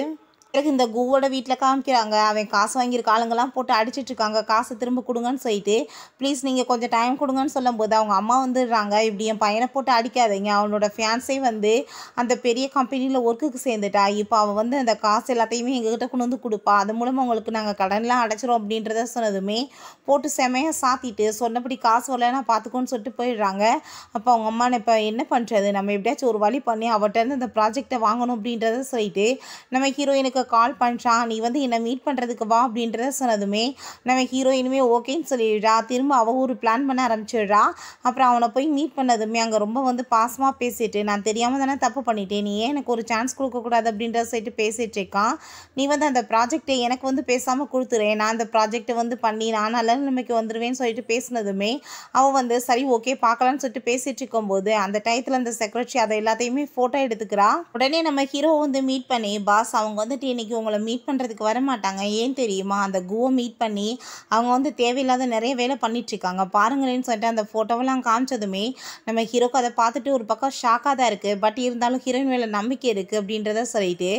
பிறகு இந்த குவோட வீட்டில் காமிக்கிறாங்க அவன் காசு வாங்கியிருக்க ஆளுங்கெல்லாம் போட்டு அடிச்சிட்ருக்காங்க காசு திரும்ப கொடுங்கன்னு சொல்லிட்டு ப்ளீஸ் நீங்கள் கொஞ்சம் டைம் கொடுங்கன்னு சொல்லும்போது அவங்க அம்மா வந்துடுறாங்க இப்படி என் பையனை போட்டு அடிக்காதீங்க அவனோட ஃபேன்ஸே வந்து அந்த பெரிய கம்பெனியில் ஒர்க்குக்கு சேர்ந்துட்டா இப்போ அவன் வந்து அந்த காசு எல்லாத்தையுமே எங்ககிட்ட கொண்டு வந்து கொடுப்பா அது மூலமாக உங்களுக்கு நாங்கள் கடன்லாம் அடைச்சிரும் அப்படின்றத சொன்னதுமே போட்டு செமையாக சாத்திட்டு சொன்னபடி காசு வரல நான் பார்த்துக்கோன்னு சொல்லிட்டு போயிடுறாங்க அப்போ அவங்க அம்மா இப்போ என்ன பண்ணுறது நம்ம எப்படியாச்சும் ஒரு வழி பண்ணி அவட்டேருந்து அந்த ப்ராஜெக்டை வாங்கணும் அப்படின்றத சொல்லிட்டு நம்ம ஹீரோயினுக்கு எனக்கு கால் பண்ணுறான் நீ வந்து என்னை மீட் பண்ணுறதுக்கு வா அப்படின்றத சொன்னதுமே நம்ம ஹீரோயினுமே ஓகேன்னு சொல்லிடுறா திரும்ப அவள் ஒரு பிளான் பண்ண ஆரம்பிச்சிடுறா அப்புறம் அவனை போய் மீட் பண்ணதுமே அங்கே ரொம்ப வந்து பாசமாக பேசிட்டு நான் தெரியாமல் தானே தப்பு பண்ணிட்டேன் நீ ஏன் எனக்கு ஒரு சான்ஸ் கொடுக்கக்கூடாது அப்படின்றத சொல்லிட்டு பேசிகிட்டு இருக்கான் நீ வந்து அந்த ப்ராஜெக்டை எனக்கு வந்து பேசாமல் கொடுத்துறேன் நான் அந்த ப்ராஜெக்டை வந்து பண்ணி நான் நல்ல நிலைமைக்கு வந்துடுவேன்னு சொல்லிட்டு பேசினதுமே அவள் வந்து சரி ஓகே பார்க்கலான்னு சொல்லிட்டு பேசிகிட்டு இருக்கும்போது அந்த டயத்தில் அந்த செக்ரட்டரி அதை எல்லாத்தையுமே ஃபோட்டோ எடுத்துக்கிறா உடனே நம்ம ஹீரோ வந்து மீட் பண்ணி பாஸ் அவங்க வந்துட்டு இன்றைக்கி உங்களை மீட் பண்ணுறதுக்கு வரமாட்டாங்க ஏன் தெரியுமா அந்த குவை மீட் பண்ணி அவங்க வந்து தேவையில்லாத நிறைய வேலை பண்ணிகிட்ருக்காங்க பாருங்களேன்னு சொல்லிட்டு அந்த ஃபோட்டோவெல்லாம் காமிச்சதுமே நம்ம ஹீரோக்கு அதை பார்த்துட்டு ஒரு பக்கம் ஷாக்காக தான் இருக்குது பட் இருந்தாலும் ஹீரோயின் மேலே நம்பிக்கை இருக்குது அப்படின்றத சொல்லிட்டு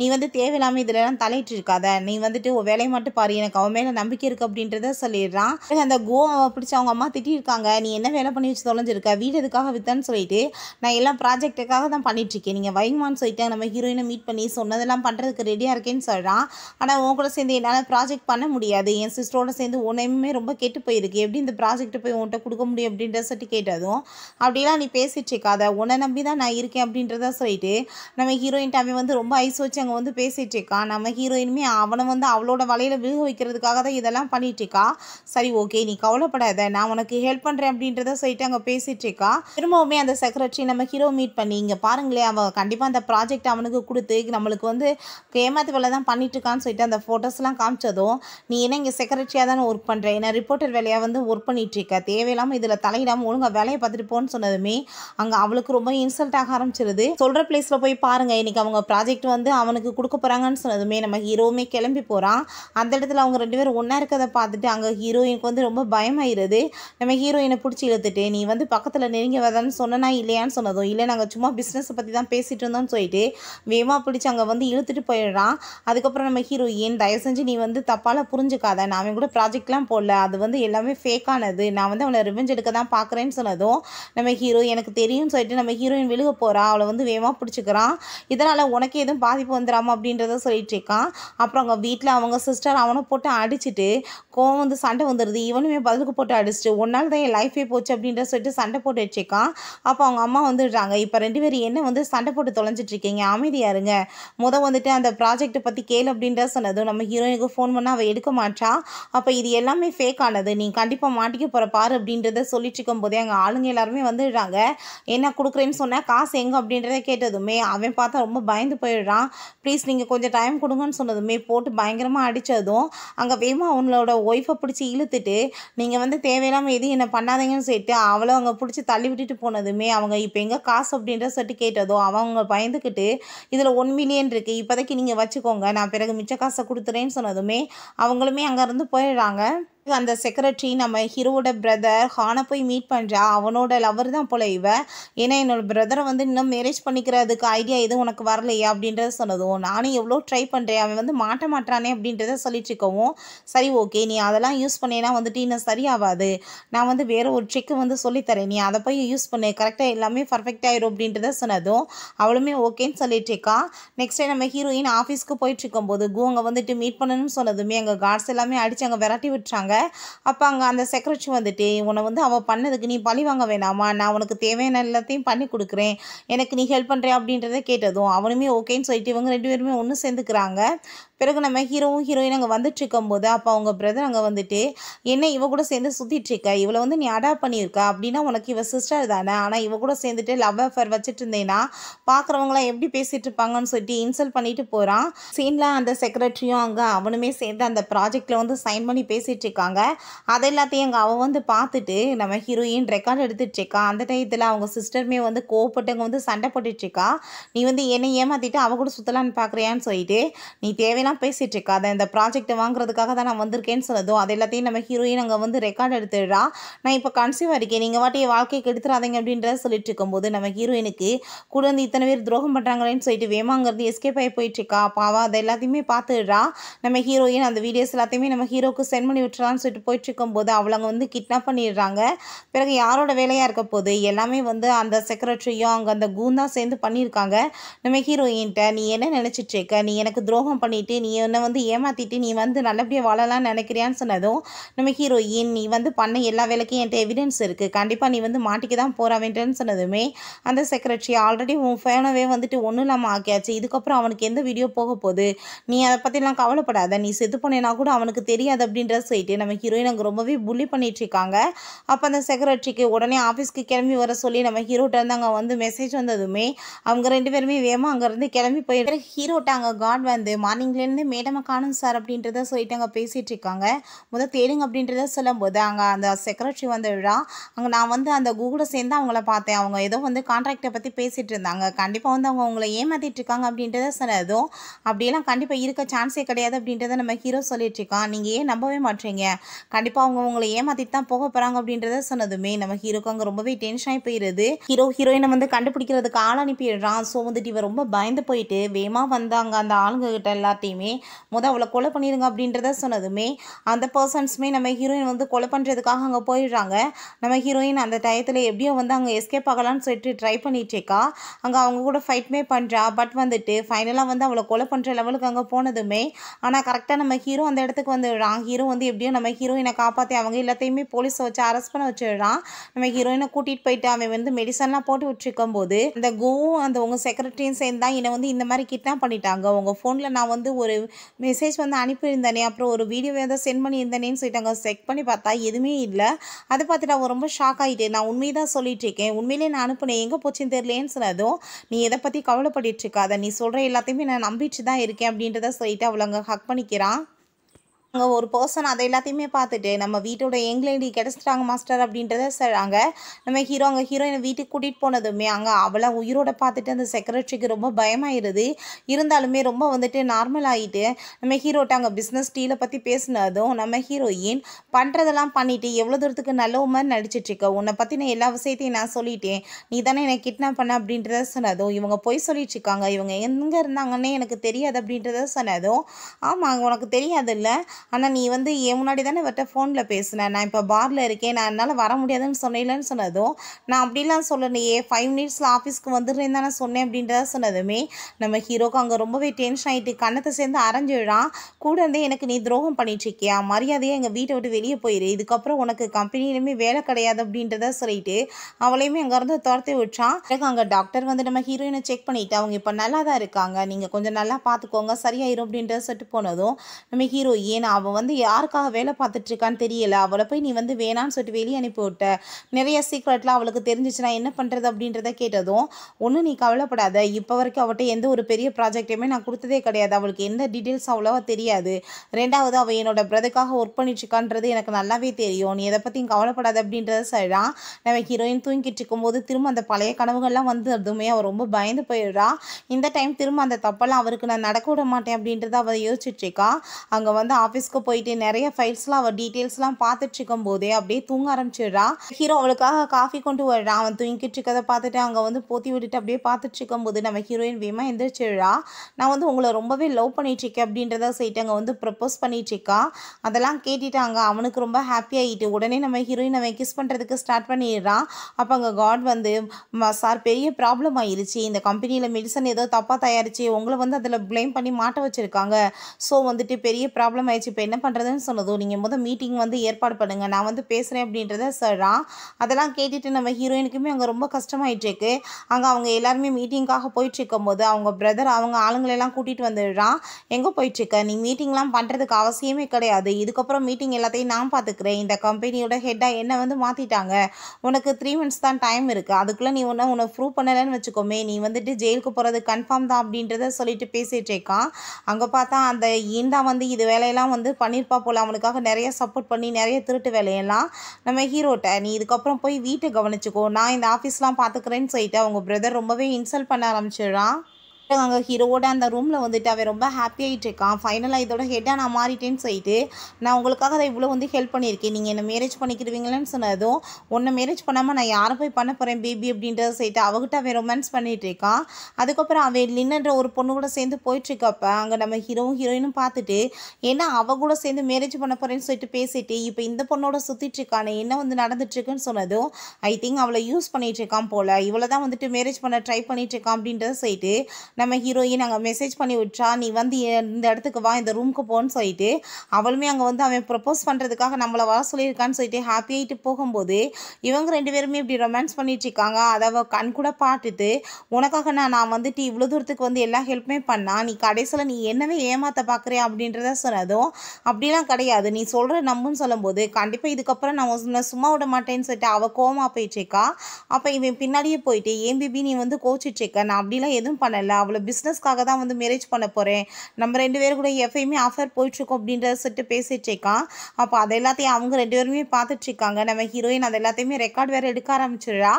நீ வந்து தேவையில்லாமல் இதிலலாம் தலையிட்டு இருக்காத நீ வந்துட்டு வேலையை மட்டும் பாரு எனக்கு அவன் மேலே நம்பிக்கை இருக்குது அப்படின்றத சொல்லிடுறான் அந்த கோவை பிடிச்சி அவங்க அம்மா திட்டிருக்காங்க நீ என்ன வேலை பண்ணி வச்சு தொலைஞ்சிருக்க வீடு எதுக்காக வித்தன்னு சொல்லிட்டு நான் எல்லாம் ப்ராஜெக்ட்டுக்காக தான் பண்ணிகிட்ருக்கேன் நீங்கள் வைங்கமான்னு சொல்லிட்டு நம்ம ஹீரோயினை மீட் பண்ணி சொன்னதெல்லாம் பண்ணுறதுக்கு ரெடி ரெடியாக இருக்கேன்னு சொல்கிறான் ஆனால் உன் கூட சேர்ந்து என்னால் ப்ராஜெக்ட் பண்ண முடியாது என் சிஸ்டரோட சேர்ந்து உன்னையுமே ரொம்ப கெட்டு போயிருக்கு எப்படி இந்த ப்ராஜெக்ட் போய் உன்கிட்ட கொடுக்க முடியும் அப்படின்ற சொல்லி கேட்டதும் அப்படிலாம் நீ பேசிட்டு இருக்காத உன்னை நம்பி தான் நான் இருக்கேன் அப்படின்றத சொல்லிட்டு நம்ம ஹீரோயின் அவன் வந்து ரொம்ப ஐஸ் வச்சு அங்கே வந்து பேசிகிட்டு இருக்கான் நம்ம ஹீரோயினுமே அவனை வந்து அவளோட வலையில் விழுக வைக்கிறதுக்காக தான் இதெல்லாம் பண்ணிட்டு இருக்கா சரி ஓகே நீ கவலைப்படாத நான் உனக்கு ஹெல்ப் பண்ணுறேன் அப்படின்றத சொல்லிட்டு அங்கே பேசிட்டு இருக்கா திரும்பவுமே அந்த செக்ரட்டரி நம்ம ஹீரோ மீட் பண்ணி இங்கே பாருங்களேன் அவன் கண்டிப்பாக அந்த ப்ராஜெக்ட் அவனுக்கு கொடுத்து நம்மளுக்கு வந்து ஏமாத்தி வேலை தான் பண்ணிட்டுருக்கான்னு சொல்லிட்டு அந்த ஃபோட்டோஸ்லாம் காமிச்சதும் நீ என்ன இங்கே செக்ரட்டரியாக தானே ஒர்க் பண்ணுறேன் ஏன்னா ரிப்போர்ட்டர் வேலையாக வந்து ஒர்க் பண்ணிகிட்ருக்க தேவையில்லாமல் இதில் தலையிடாமல் ஒழுங்காக வேலையை பார்த்துட்டு போன்னு சொன்னதுமே அங்கே அவளுக்கு ரொம்ப இன்சல்ட் ஆக ஆரம்பிச்சிருது சொல்கிற பிளேஸில் போய் பாருங்கள் இன்றைக்கி அவங்க ப்ராஜெக்ட் வந்து அவனுக்கு கொடுக்க போகிறாங்கன்னு சொன்னதுமே நம்ம ஹீரோவுமே கிளம்பி போகிறான் அந்த இடத்துல அவங்க ரெண்டு பேரும் ஒன்றா இருக்கிறத பார்த்துட்டு அங்கே ஹீரோயினுக்கு வந்து ரொம்ப பயமாயிருது நம்ம ஹீரோயினை பிடிச்சி இழுத்துட்டு நீ வந்து பக்கத்தில் நெருங்கி வரதான்னு சொன்னனா இல்லையான்னு சொன்னதும் இல்லை நாங்கள் சும்மா பிஸ்னஸை பற்றி தான் பேசிகிட்டு இருந்தோம்னு சொல்லிட்டு வேமா பிடிச்சி அங்கே வந்து இழுத்துட்டு போயிடும் சொல்லிடுறான் அதுக்கப்புறம் நம்ம ஹீரோயின் தயவு செஞ்சு நீ வந்து தப்பால் புரிஞ்சுக்காத நான் அவன் கூட ப்ராஜெக்ட்லாம் போடல அது வந்து எல்லாமே ஃபேக்கானது நான் வந்து அவளை ரிவெஞ்ச் எடுக்க தான் பார்க்குறேன்னு சொன்னதும் நம்ம ஹீரோ எனக்கு தெரியும்னு சொல்லிட்டு நம்ம ஹீரோயின் விழுக போகிறா அவளை வந்து வேகமாக பிடிச்சிக்கிறான் இதனால் உனக்கு எதுவும் பாதிப்பு வந்துடாம அப்படின்றத சொல்லிட்டு இருக்கான் அப்புறம் அவங்க வீட்டில் அவங்க சிஸ்டர் அவனை போட்டு அடிச்சுட்டு கோவம் வந்து சண்டை வந்துடுது இவனுமே பதிலுக்கு போட்டு அடிச்சுட்டு ஒன்றால் தான் என் லைஃபே போச்சு அப்படின்ற சொல்லிட்டு சண்டை போட்டு வச்சுக்கான் அப்போ அவங்க அம்மா வந்துடுறாங்க இப்போ ரெண்டு பேரும் என்ன வந்து சண்டை போட்டு தொலைஞ்சிட்ருக்கீங்க அமைதியாக இருங்க முத வந்துட்டு அந்த ப்ராஜெக்ட்டை பற்றி கேள் அப்படின்ற சொன்னதும் நம்ம ஹீரோயினுக்கு ஃபோன் பண்ணால் அவள் எடுக்க மாட்டா அப்போ இது எல்லாமே ஃபேக் ஆனது நீ கண்டிப்பாக மாட்டிக்க போகிற பாரு அப்படின்றத சொல்லிட்டு இருக்கும் போதே அங்கே ஆளுங்க எல்லாருமே வந்துடுறாங்க என்ன கொடுக்குறேன்னு சொன்னால் காசு எங்கே அப்படின்றத கேட்டதுமே அவன் பார்த்தா ரொம்ப பயந்து போயிடுறான் ப்ளீஸ் நீங்கள் கொஞ்சம் டைம் கொடுங்கன்னு சொன்னதுமே போட்டு பயங்கரமாக அடித்ததும் அங்கே வேமா அவங்களோட ஒய்ஃபை பிடிச்சி இழுத்துட்டு நீங்கள் வந்து தேவையில்லாமல் எதுவும் என்ன பண்ணாதீங்கன்னு சொல்லிட்டு அவளை அவங்க பிடிச்சி தள்ளி விட்டுட்டு போனதுமே அவங்க இப்போ எங்கே காசு அப்படின்ற சொல்லிட்டு கேட்டதோ அவங்க பயந்துக்கிட்டு இதில் ஒன் மில்லியன் இருக்குது இப்போதைக்கு நீங்கள் நீங்கள் வச்சுக்கோங்க நான் பிறகு மிச்ச காசை கொடுத்துறேன்னு சொன்னதுமே அவங்களுமே அங்கேருந்து போயிடுறாங்க அந்த செக்ரட்டரி நம்ம ஹீரோட பிரதர் ஹானை போய் மீட் பண்ணுறா அவனோட லவர் தான் போல இவ ஏன்னா என்னோட பிரதரை வந்து இன்னும் மேரேஜ் பண்ணிக்கிறதுக்கு ஐடியா எதுவும் உனக்கு வரலையா அப்படின்றத சொன்னதும் நானும் எவ்வளோ ட்ரை பண்ணுறேன் அவன் வந்து மாட்ட மாட்டானே அப்படின்றத சொல்லிட்டு இருக்கவும் சரி ஓகே நீ அதெல்லாம் யூஸ் பண்ணேன்னா வந்துட்டு இன்னும் சரியாகாது நான் வந்து வேறு ஒரு ட்ரிக்கு வந்து சொல்லித்தரேன் நீ அதை போய் யூஸ் பண்ணு கரெக்டாக எல்லாமே பர்ஃபெக்ட் ஆயிரும் அப்படின்றத சொன்னதும் அவளுமே ஓகேன்னு சொல்லிட்டு இருக்கா நெக்ஸ்ட் டே நம்ம ஹீரோயின் ஆஃபீஸ்க்கு போயிட்டு இருக்கும்போது கூ அங்கே வந்துட்டு மீட் பண்ணணும்னு சொன்னதுமே எங்கள் கார்ட்ஸ் எல்லாமே அடித்து அங்கே விரட்டி விட்டுறாங்க சொல்கிறாங்க அப்போ அங்கே அந்த செக்ரட்ரி வந்துட்டு உன்னை வந்து அவள் பண்ணதுக்கு நீ பழி வாங்க வேணாமா நான் உனக்கு தேவையான எல்லாத்தையும் பண்ணி கொடுக்குறேன் எனக்கு நீ ஹெல்ப் பண்ணுறேன் அப்படின்றத கேட்டதும் அவனுமே ஓகேன்னு சொல்லிட்டு இவங்க ரெண்டு பேருமே ஒன்று சேர்ந்துக்கிறாங்க பிறகு நம்ம ஹீரோவும் ஹீரோயின் அங்கே வந்துட்டு இருக்கும்போது அப்போ அவங்க பிரதர் அங்கே வந்துட்டு என்ன இவ கூட சேர்ந்து சுற்றிட்டு இருக்க இவளை வந்து நீ அடாப்ட் பண்ணியிருக்கா அப்படின்னா உனக்கு இவ சிஸ்டர் தானே ஆனால் இவ கூட சேர்ந்துட்டு லவ் அஃபேர் வச்சுட்டு இருந்தேன்னா பார்க்குறவங்களாம் எப்படி பேசிட்டு இருப்பாங்கன்னு சொல்லிட்டு இன்சல்ட் பண்ணிட்டு போகிறான் சீனில் அந்த செக்ரட்டரியும் அங்கே அவனுமே சேர்ந்து அந்த ப்ராஜெக்டில் வந்து சைன் பண்ணி பேசிகிட்டு இருக்காங்க அதை எல்லாத்தையும் அங்கே அவன் வந்து பார்த்துட்டு நம்ம ஹீரோயின் ரெக்கார்ட் எடுத்துகிட்டு இருக்கா அந்த டயத்தில் அவங்க சிஸ்டருமே வந்து கோவப்பட்டவங்க வந்து சண்டை போட்டுட்ருக்கா நீ வந்து என்னை ஏமாற்றிட்டு அவ கூட சுற்றலான்னு பார்க்குறியான்னு சொல்லிட்டு நீ தேவையான பேசிட்டு பேசிகிட்டு இருக்காத இந்த ப்ராஜெக்ட் வாங்குறதுக்காக தான் நான் வந்திருக்கேன்னு சொன்னதும் அது எல்லாத்தையும் நம்ம ஹீரோயின் அங்கே வந்து ரெக்கார்ட் எடுத்துடுறா நான் இப்போ கன்சீவாக இருக்கேன் நீங்கள் வாட்டி வாழ்க்கைக்கு எடுத்துடாதீங்க அப்படின்றத சொல்லிட்டு இருக்கும்போது நம்ம ஹீரோயினுக்கு கூட வந்து இத்தனை பேர் துரோகம் பண்ணுறாங்களேன்னு சொல்லிட்டு வேமாங்கிறது எஸ்கேப் ஆகி போயிட்டுருக்கா பாவா அதை எல்லாத்தையுமே பார்த்துடுறா நம்ம ஹீரோயின் அந்த வீடியோஸ் எல்லாத்தையுமே நம்ம ஹீரோக்கு சென்ட் பண்ணி விட்டுறான்னு சொல்லிட்டு போயிட்டு இருக்கும்போது அவளங்க வந்து கிட்னாப் பண்ணிடுறாங்க பிறகு யாரோட வேலையாக இருக்க போது எல்லாமே வந்து அந்த செக்ரட்டரியும் அங்கே அந்த கூந்தா சேர்ந்து பண்ணியிருக்காங்க நம்ம ஹீரோயின்கிட்ட நீ என்ன நினச்சிட்டு இருக்க நீ எனக்கு துரோகம் பண்ணிட்டு பண்ணிவிட்டு நீ என்னை வந்து ஏமாற்றிட்டு நீ வந்து நல்லபடியாக வாழலாம் நினைக்கிறியான்னு சொன்னதும் நம்ம ஹீரோயின் நீ வந்து பண்ண எல்லா வேலைக்கும் என்கிட்ட எவிடன்ஸ் இருக்குது கண்டிப்பாக நீ வந்து மாட்டிக்கு தான் வேண்டேன்னு சொன்னதுமே அந்த செக்ரட்டரி ஆல்ரெடி உன் ஃபேனவே வந்துட்டு ஒன்றும் இல்லாமல் ஆக்கியாச்சு இதுக்கப்புறம் அவனுக்கு எந்த வீடியோ போக போகுது நீ அதை பற்றிலாம் கவலைப்படாத நீ செத்து போனேனா கூட அவனுக்கு தெரியாது அப்படின்ற சொல்லிட்டு நம்ம ஹீரோயின் அங்கே ரொம்பவே புள்ளி இருக்காங்க அப்போ அந்த செக்ரட்டரிக்கு உடனே ஆஃபீஸ்க்கு கிளம்பி வர சொல்லி நம்ம ஹீரோட்ட இருந்து அங்கே வந்து மெசேஜ் வந்ததுமே அவங்க ரெண்டு பேருமே வேகமாக அங்கேருந்து கிளம்பி போயிட்டு ஹீரோட்ட அங்கே காட் வந்து மார்னிங்ல இருந்து மேடமை காணும் சார் அப்படின்றத சொல்லிட்டு அங்கே பேசிகிட்டு இருக்காங்க முதல் தேடுங்க அப்படின்றத சொல்லும்போது அங்கே அந்த செக்ரட்டரி விழா அங்கே நான் வந்து அந்த கூகுளை சேர்ந்து அவங்கள பார்த்தேன் அவங்க ஏதோ வந்து கான்ட்ராக்டை பற்றி பேசிகிட்டு இருந்தாங்க கண்டிப்பாக வந்து அவங்க உங்களை ஏமாற்றிட்டு இருக்காங்க அப்படின்றத சொன்னதும் அப்படியெல்லாம் கண்டிப்பாக இருக்க சான்ஸே கிடையாது அப்படின்றத நம்ம ஹீரோ சொல்லிட்டு இருக்கான் நீங்கள் ஏன் நம்பவே மாட்டீங்க கண்டிப்பாக அவங்க உங்களை ஏமாற்றிட்டு தான் போக போகிறாங்க அப்படின்றத சொன்னதுமே நம்ம ஹீரோக்கு அங்கே ரொம்பவே டென்ஷன் ஆகி போயிடுது ஹீரோ ஹீரோயினை வந்து கண்டுபிடிக்கிறதுக்கு ஆள் அனுப்பிடுறான் ஸோ வந்துட்டு இவன் ரொம்ப பயந்து போயிட்டு வேகமாக அங்கே அந்த ஆளுங்க கிட்ட எல்லாத்தையும் எல்லாரையுமே முத அவளை கொலை பண்ணிடுங்க அப்படின்றத சொன்னதுமே அந்த பர்சன்ஸுமே நம்ம ஹீரோயின் வந்து கொலை பண்ணுறதுக்காக அங்கே போயிடுறாங்க நம்ம ஹீரோயின் அந்த டயத்தில் எப்படியோ வந்து அங்கே எஸ்கேப் ஆகலான்னு சொல்லிட்டு ட்ரை பண்ணிட்டுருக்கா அங்கே அவங்க கூட ஃபைட்மே பண்ணுறா பட் வந்துட்டு ஃபைனலாக வந்து அவளை கொலை பண்ணுற லெவலுக்கு அங்கே போனதுமே ஆனால் கரெக்டாக நம்ம ஹீரோ அந்த இடத்துக்கு வந்துடுறான் ஹீரோ வந்து எப்படியோ நம்ம ஹீரோயினை காப்பாற்றி அவங்க எல்லாத்தையுமே போலீஸை வச்சு அரெஸ்ட் பண்ண வச்சிடுறான் நம்ம ஹீரோயினை கூட்டிகிட்டு போயிட்டு அவன் வந்து மெடிசன்லாம் போட்டு விட்டுருக்கும் போது அந்த கோவும் அந்த உங்கள் செக்ரட்டரியும் சேர்ந்து தான் என்னை வந்து இந்த மாதிரி கிட்னாப் பண்ணிட்டாங்க உங்கள் ஃபோனில் நான் வந்து ஒரு மெசேஜ் வந்து அனுப்பியிருந்தேனே அப்புறம் ஒரு வீடியோ ஏதோ சென்ட் சொல்லிட்டு அங்கே செக் பண்ணி பார்த்தா எதுவுமே இல்லை அதை பார்த்துட்டு அவன் ரொம்ப ஷாக் ஆகிட்டேன் நான் உண்மையை தான் சொல்லிட்டு இருக்கேன் உண்மையிலே நான் அனுப்புனேன் எங்கே போச்சுன்னு தெரியலேன்னு சொன்னதும் நீ எதை பற்றி கவலைப்பட்டுருக்காத நீ சொல்கிற எல்லாத்தையுமே நான் நம்பிட்டு தான் இருக்கேன் அப்படின்றத சொல்லிட்டு அவளை அங்கே ஹக் பண்ணிக்கிறான் அங்கே ஒரு பர்சன் அதை எல்லாத்தையுமே பார்த்துட்டு நம்ம வீட்டோட எங் லேடி கிடச்சிட்டாங்க மாஸ்டர் அப்படின்றத சொல்கிறாங்க நம்ம ஹீரோ அங்கே ஹீரோயினை வீட்டுக்கு கூட்டிகிட்டு போனதுமே அங்கே அவளை உயிரோட பார்த்துட்டு அந்த செக்ரட்டரிக்கு ரொம்ப பயமாயிருது இருந்தாலுமே ரொம்ப வந்துட்டு நார்மல் ஆகிட்டு நம்ம ஹீரோட்ட அங்கே பிஸ்னஸ் டீலை பற்றி பேசினதும் நம்ம ஹீரோயின் பண்ணுறதெல்லாம் பண்ணிவிட்டு எவ்வளோ தூரத்துக்கு நல்ல உமன் நடிச்சிட்ருக்க உன்னை பற்றி நான் எல்லா விஷயத்தையும் நான் சொல்லிட்டேன் நீ தானே என்னை கிட்னாப் பண்ண அப்படின்றத சொன்னதும் இவங்க பொய் சொல்லிட்டு இருக்காங்க இவங்க எங்கே இருந்தாங்கன்னே எனக்கு தெரியாது அப்படின்றத சொன்னதும் ஆமாம் உனக்கு இல்லை ஆனால் நீ வந்து என் முன்னாடி தானே இவர்கிட்ட ஃபோனில் பேசுனேன் நான் இப்போ பாரில் இருக்கேன் நான் என்னால் வர முடியாதுன்னு சொன்னேன்னு சொன்னதும் நான் அப்படிலாம் ஏ ஃபைவ் மினிட்ஸில் ஆஃபீஸ்க்கு வந்துடுறேன் தானே சொன்னேன் அப்படின்றத சொன்னதுமே நம்ம ஹீரோக்கு அங்கே ரொம்பவே டென்ஷன் ஆகிட்டு கண்ணத்தை சேர்ந்து அரைஞ்சிடான் கூட இருந்தே எனக்கு நீ துரோகம் இருக்கியா மரியாதையாக எங்கள் வீட்டை விட்டு வெளியே போயிரு இதுக்கப்புறம் உனக்கு கம்பெனியிலுமே வேலை கிடையாது அப்படின்றத சொல்லிட்டு அவளையுமே அங்கேருந்து துரத்தி விட்டான் எனக்கு அங்கே டாக்டர் வந்து நம்ம ஹீரோயினை செக் பண்ணிவிட்டு அவங்க இப்போ நல்லா தான் இருக்காங்க நீங்கள் கொஞ்சம் நல்லா பார்த்துக்கோங்க சரியாயிரும் அப்படின்றத சொல்லிட்டு போனதும் நம்ம ஹீரோ ஏன் அவள் வந்து யாருக்காக வேலை பார்த்துட்ருக்கான்னு தெரியல அவளை போய் நீ வந்து வேணான்னு சொல்லிட்டு வெளியே அனுப்பி விட்ட நிறைய சீக்ரெட்லாம் அவளுக்கு தெரிஞ்சிச்சுன்னா என்ன பண்ணுறது அப்படின்றத கேட்டதும் ஒன்றும் நீ கவலைப்படாத இப்போ வரைக்கும் அவட்ட எந்த ஒரு பெரிய ப்ராஜெக்டையுமே நான் கொடுத்ததே கிடையாது அவளுக்கு எந்த டீட்டெயில்ஸ் அவ்வளோவா தெரியாது ரெண்டாவது அவள் என்னோட பிரதருக்காக ஒர்க் பண்ணிட்டுருக்கான்றது எனக்கு நல்லாவே தெரியும் நீ எதை பற்றியும் கவலைப்படாது அப்படின்றத சொல்கிறான் நம்ம ஹீரோயின் தூங்கிட்டு இருக்கும்போது திரும்ப அந்த பழைய கனவுகள்லாம் வந்ததுமே அவள் ரொம்ப பயந்து போயிடுறா இந்த டைம் திரும்ப அந்த தப்பெல்லாம் அவருக்கு நான் நடக்க விட மாட்டேன் அப்படின்றத அவள் இருக்கா அங்கே வந்து ஆஃபீஸ் ஆஃபீஸ்க்கு போயிட்டு நிறைய ஃபைல்ஸ்லாம் அவள் டீட்டெயில்ஸ்லாம் பார்த்துட்டு இருக்கும் போதே அப்படியே தூங்க ஆரம்பிச்சிடுறா ஹீரோ அவளுக்காக காஃபி கொண்டு வர்றான் அவன் தூங்கிட்டு இருக்கதை பார்த்துட்டு அங்கே வந்து போத்தி விட்டுட்டு அப்படியே பார்த்துட்டு இருக்கும் போது நம்ம ஹீரோயின் வேமா எந்திரிச்சிடுறா நான் வந்து உங்களை ரொம்பவே லவ் பண்ணிட்டு இருக்கேன் அப்படின்றத சொல்லிட்டு அங்கே வந்து ப்ரப்போஸ் பண்ணிட்டு இருக்கா அதெல்லாம் கேட்டுட்டாங்க அவனுக்கு ரொம்ப ஹாப்பி ஆகிட்டு உடனே நம்ம ஹீரோயின் அவன் கிஸ் பண்ணுறதுக்கு ஸ்டார்ட் பண்ணிடுறான் அப்போ அங்கே காட் வந்து சார் பெரிய ப்ராப்ளம் ஆயிடுச்சு இந்த கம்பெனியில் மெடிசன் ஏதோ தப்பாக தயாரிச்சு உங்களை வந்து அதில் ப்ளேம் பண்ணி மாட்ட வச்சுருக்காங்க ஸோ வந்துட்டு பெரிய ப்ராப்ளம் ஆயிடுச்சு இப்போ என்ன பண்ணுறதுன்னு சொன்னதும் நீங்கள் முதல் மீட்டிங் வந்து ஏற்பாடு பண்ணுங்கள் நான் வந்து பேசுகிறேன் அப்படின்றத சொல்கிறா அதெல்லாம் கேட்டுட்டு நம்ம ஹீரோயினுக்குமே அங்கே ரொம்ப கஷ்டமாயிட்டிருக்கு அங்கே அவங்க எல்லாருமே மீட்டிங்காக போயிட்டுருக்கும் போது அவங்க பிரதர் அவங்க ஆளுங்களெல்லாம் கூட்டிகிட்டு வந்துடுறான் எங்கே போயிட்டுருக்க நீ மீட்டிங்லாம் பண்ணுறதுக்கு அவசியமே கிடையாது இதுக்கப்புறம் மீட்டிங் எல்லாத்தையும் நான் பார்த்துக்கிறேன் இந்த கம்பெனியோட ஹெட்டாக என்ன வந்து மாற்றிட்டாங்க உனக்கு த்ரீ மந்த்ஸ் தான் டைம் இருக்குது அதுக்குள்ளே நீ ஒன்று உன்னை ப்ரூவ் பண்ணலைன்னு வச்சுக்கோமே நீ வந்துட்டு ஜெயிலுக்கு போகிறது கன்ஃபார்ம் தான் அப்படின்றத சொல்லிட்டு பேசிகிட்டு இருக்கான் அங்கே பார்த்தா அந்த ஈண்டா வந்து இது வேலையெல்லாம் வந்து வந்து பண்ணியிருப்பா போல் அவனுக்காக நிறைய சப்போர்ட் பண்ணி நிறைய திருட்டு வேலையெல்லாம் நம்ம ஹீரோட்ட நீ இதுக்கப்புறம் போய் வீட்டை கவனிச்சுக்கோ நான் இந்த ஆஃபீஸ்லாம் பார்த்துக்கிறேன்னு சொல்லிட்டு அவங்க பிரதர் ரொம்பவே இன்சல்ட் பண்ண ஆரம்பிச்சிடுறான் அங்கே ஹீரோவோட அந்த ரூமில் வந்துட்டு அவன் ரொம்ப ஹாப்பி ஆகிட்டு இருக்கான் ஃபைனலாக இதோட ஹெட்டாக நான் மாறிட்டேன்னு சொல்லிட்டு நான் உங்களுக்காக அதை இவ்வளோ வந்து ஹெல்ப் பண்ணியிருக்கேன் நீங்கள் என்ன மேரேஜ் பண்ணிக்கிடுவீங்களேன்னு சொன்னதும் உன்னை மேரேஜ் பண்ணாமல் நான் யாரை போய் பண்ண போகிறேன் பேபி அப்படின்றத சொல்லிட்டு அவகிட்ட அவன் ரொமான்ஸ் பண்ணிகிட்டு இருக்கான் அதுக்கப்புறம் அவன் லின்னுன்ற ஒரு பொண்ணு கூட சேர்ந்து போயிட்டுருக்கப்ப அங்கே நம்ம ஹீரோவும் ஹீரோயினும் பார்த்துட்டு ஏன்னா அவ கூட சேர்ந்து மேரேஜ் பண்ண போகிறேன்னு சொல்லிட்டு பேசிட்டு இப்போ இந்த பொண்ணோட சுற்றிட்டு இருக்கானே என்ன வந்து நடந்துட்டுருக்குன்னு சொன்னதும் ஐ திங்க் அவளை யூஸ் பண்ணிகிட்டு இருக்கான் போல் இவளை தான் வந்துட்டு மேரேஜ் பண்ண ட்ரை பண்ணிகிட்டு இருக்கான் அப்படின்றத சொல்லிட்டு நம்ம ஹீரோயின் அங்கே மெசேஜ் பண்ணி விட்றா நீ வந்து இந்த இடத்துக்கு வா இந்த ரூமுக்கு போன்னு சொல்லிட்டு அவளுமே அங்கே வந்து அவன் ப்ரப்போஸ் பண்ணுறதுக்காக நம்மளை வர சொல்லியிருக்கான்னு சொல்லிட்டு ஹாப்பியாகிட்டு போகும்போது இவங்க ரெண்டு பேருமே இப்படி ரொமான்ஸ் பண்ணிட்டு இருக்காங்க அதை அவள் கண் கூட பார்த்துட்டு உனக்காக நான் நான் வந்துட்டு இவ்வளோ தூரத்துக்கு வந்து எல்லா ஹெல்ப்புமே பண்ணா நீ கடைசியில் நீ என்னவே ஏமாற்ற பார்க்குறியா அப்படின்றத சொன்னதும் அப்படிலாம் கிடையாது நீ சொல்கிற நம்புன்னு சொல்லும்போது கண்டிப்பாக இதுக்கப்புறம் நான் சும்மா விட மாட்டேன்னு சொல்லிட்டு அவள் கோமா இருக்கா அப்போ இவன் பின்னாடியே போயிட்டு ஏன் பிபி நீ வந்து கோச்சிட்ருக்க நான் அப்படிலாம் எதுவும் பண்ணலை அவள் அவ்வளோ பிஸ்னஸ்க்காக தான் வந்து மேரேஜ் பண்ண போகிறேன் நம்ம ரெண்டு பேரும் கூட எஃப்ஐயுமே ஆஃபர் போயிட்டுருக்கோம் அப்படின்றத சொல்லிட்டு பேசிகிட்ருக்கான் அப்போ அதை எல்லாத்தையும் அவங்க ரெண்டு பேருமே பார்த்துட்ருக்காங்க நம்ம ஹீரோயின் அதை எல்லாத்தையுமே ரெக்கார்ட் வேறு எடுக்க ஆரம்பிச்சிடுறா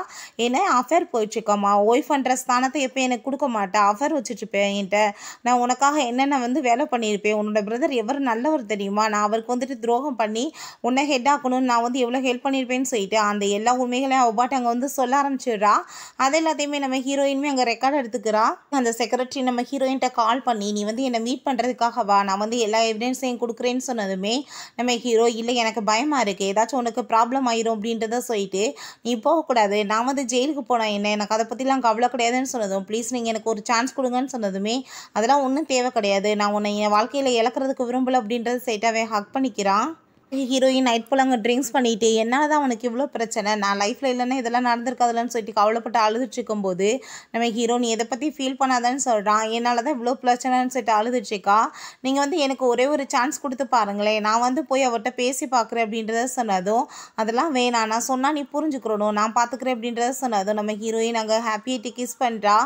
ஏன்னா ஆஃபர் போயிட்டுருக்கோம்மா ஒய்ஃப் பண்ணுற ஸ்தானத்தை எப்போ எனக்கு கொடுக்க மாட்டேன் ஆஃபர் வச்சுட்ருப்பேன் என்கிட்ட நான் உனக்காக என்னென்ன வந்து வேலை பண்ணியிருப்பேன் உன்னோட பிரதர் எவர் நல்லவர் தெரியுமா நான் அவருக்கு வந்துட்டு துரோகம் பண்ணி உன்னை ஹெட் ஆக்கணும்னு நான் வந்து எவ்வளோ ஹெல்ப் பண்ணியிருப்பேன்னு சொல்லிட்டு அந்த எல்லா உண்மைகளையும் அவ அங்கே வந்து சொல்ல ஆரம்பிச்சிடுறா அது எல்லாத்தையுமே நம்ம ஹீரோயினுமே அங்கே ரெக்கார்ட் எடுத்துக்கிறா அந்த செக்ரட்டரி நம்ம ஹீரோயின்ட்ட கால் பண்ணி நீ வந்து என்னை மீட் பண்ணுறதுக்காக வா நான் வந்து எல்லா எவிடன்ஸையும் கொடுக்குறேன்னு சொன்னதுமே நம்ம ஹீரோ இல்லை எனக்கு பயமாக இருக்குது ஏதாச்சும் உனக்கு ப்ராப்ளம் ஆயிரும் அப்படின்றத சொல்லிட்டு நீ போகக்கூடாது நான் வந்து ஜெயிலுக்கு போனேன் என்ன எனக்கு அதை பற்றிலாம் கவலை கிடையாதுன்னு சொன்னதும் ப்ளீஸ் நீங்கள் எனக்கு ஒரு சான்ஸ் கொடுங்கன்னு சொன்னதுமே அதெல்லாம் ஒன்றும் தேவை கிடையாது நான் உன்னை என் வாழ்க்கையில் இழக்கிறதுக்கு விரும்பலை அப்படின்றத சைட்டாகவே ஹக் பண்ணிக்கிறான் ஹீரோயின் நைட் போல் அங்கே ட்ரிங்க்ஸ் பண்ணிட்டு என்ன தான் அவனுக்கு இவ்வளோ பிரச்சனை நான் லைஃப்பில் இல்லைன்னா இதெல்லாம் நடந்திருக்காதுலன்னு சொல்லிட்டு கவலைப்பட்டு அழுதுட்டு இருக்கும்போது நம்ம ஹீரோ நீ எதை பற்றி ஃபீல் பண்ணாதான்னு சொல்கிறான் என்னால் தான் இவ்வளோ பிரச்சனைன்னு சொல்லிட்டு அழுதுட்ருக்கா நீங்கள் வந்து எனக்கு ஒரே ஒரு சான்ஸ் கொடுத்து பாருங்களேன் நான் வந்து போய் அவர்கிட்ட பேசி பார்க்குறேன் அப்படின்றத சொன்னதும் அதெல்லாம் வேணாம் நான் சொன்னால் நீ புரிஞ்சுக்கிறணும் நான் பார்த்துக்கிறேன் அப்படின்றத சொன்னதும் நம்ம ஹீரோயின் அங்கே ஹாப்பியிட்டி கிஸ் பண்ணுறா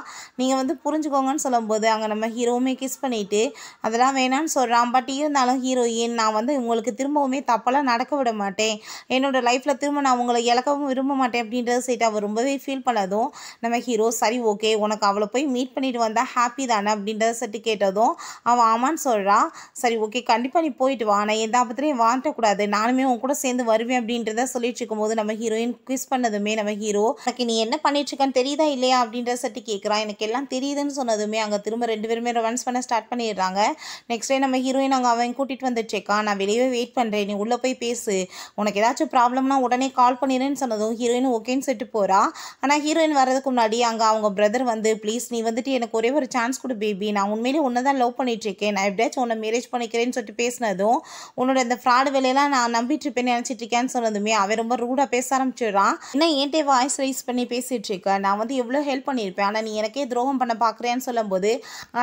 நீங்கள் வந்து புரிஞ்சுக்கோங்கன்னு சொல்லும்போது அங்கே நம்ம ஹீரோவுமே கிஸ் பண்ணிவிட்டு அதெல்லாம் வேணான்னு சொல்கிறான் பட் இருந்தாலும் ஹீரோயின் நான் வந்து உங்களுக்கு திரும்பவுமே தப்பு அப்போல்லாம் நடக்க விட மாட்டேன் என்னோடய லைஃப்பில் திரும்ப நான் உங்களை இழக்கவும் விரும்ப மாட்டேன் அப்படின்றத சைட்டு அவள் ரொம்பவே ஃபீல் பண்ணதும் நம்ம ஹீரோ சரி ஓகே உனக்கு அவளை போய் மீட் பண்ணிட்டு வந்தால் ஹாப்பி தானே அப்படின்றத சொல்லிட்டு கேட்டதும் அவள் ஆமான்னு சொல்கிறான் சரி ஓகே கண்டிப்பாக நீ போயிட்டு வா நான் எந்த ஆபத்துலையும் வாங்கக்கூடாது நானுமே உன் கூட சேர்ந்து வருவேன் அப்படின்றத சொல்லிட்டு இருக்கும்போது நம்ம ஹீரோயின் குவிஸ் பண்ணதுமே நம்ம ஹீரோ எனக்கு நீ என்ன பண்ணிட்டுருக்கான்னு தெரியுதா இல்லையா அப்படின்ற சட்டி கேட்குறான் எனக்கு எல்லாம் தெரியுதுன்னு சொன்னதுமே அங்கே திரும்ப ரெண்டு பேருமே ரொம்ப பண்ண ஸ்டார்ட் பண்ணிடுறாங்க நெக்ஸ்ட் டே நம்ம ஹீரோயின் அங்கே அவன் கூட்டிகிட்டு வந்துட்டு நான் வெளியே வெயிட் பண்ணுறேன் நீ உள்ளே போய் பேசு உனக்கு ஏதாச்சும் ப்ராப்ளம்னா உடனே கால் பண்ணிடுன்னு சொன்னதும் ஹீரோயின் ஓகேன்னு சொல்லிட்டு போகிறா ஆனால் ஹீரோயின் வர்றதுக்கு முன்னாடி அங்கே அவங்க பிரதர் வந்து ப்ளீஸ் நீ வந்துட்டு எனக்கு ஒரே ஒரு சான்ஸ் கொடு பேபி நான் உண்மையிலே உன்னை தான் லவ் பண்ணிகிட்ருக்கேன் நான் எப்படியாச்சும் உன்னை மேரேஜ் பண்ணிக்கிறேன்னு சொல்லிட்டு பேசினதும் உன்னோட இந்த ஃப்ராடு வேலையெல்லாம் நான் நம்பிட்டு இருப்பேன்னு நினச்சிட்ருக்கேன்னு சொன்னதுமே அவன் ரொம்ப ரூடாக பேச ஆரம்பிச்சிடுறான் ஏன்னா ஏன்ட்டே வாய்ஸ் ரைஸ் பண்ணி பேசிகிட்டு இருக்கேன் நான் வந்து எவ்வளோ ஹெல்ப் பண்ணியிருப்பேன் ஆனால் நீ எனக்கே துரோகம் பண்ண பார்க்குறேன்னு சொல்லும்போது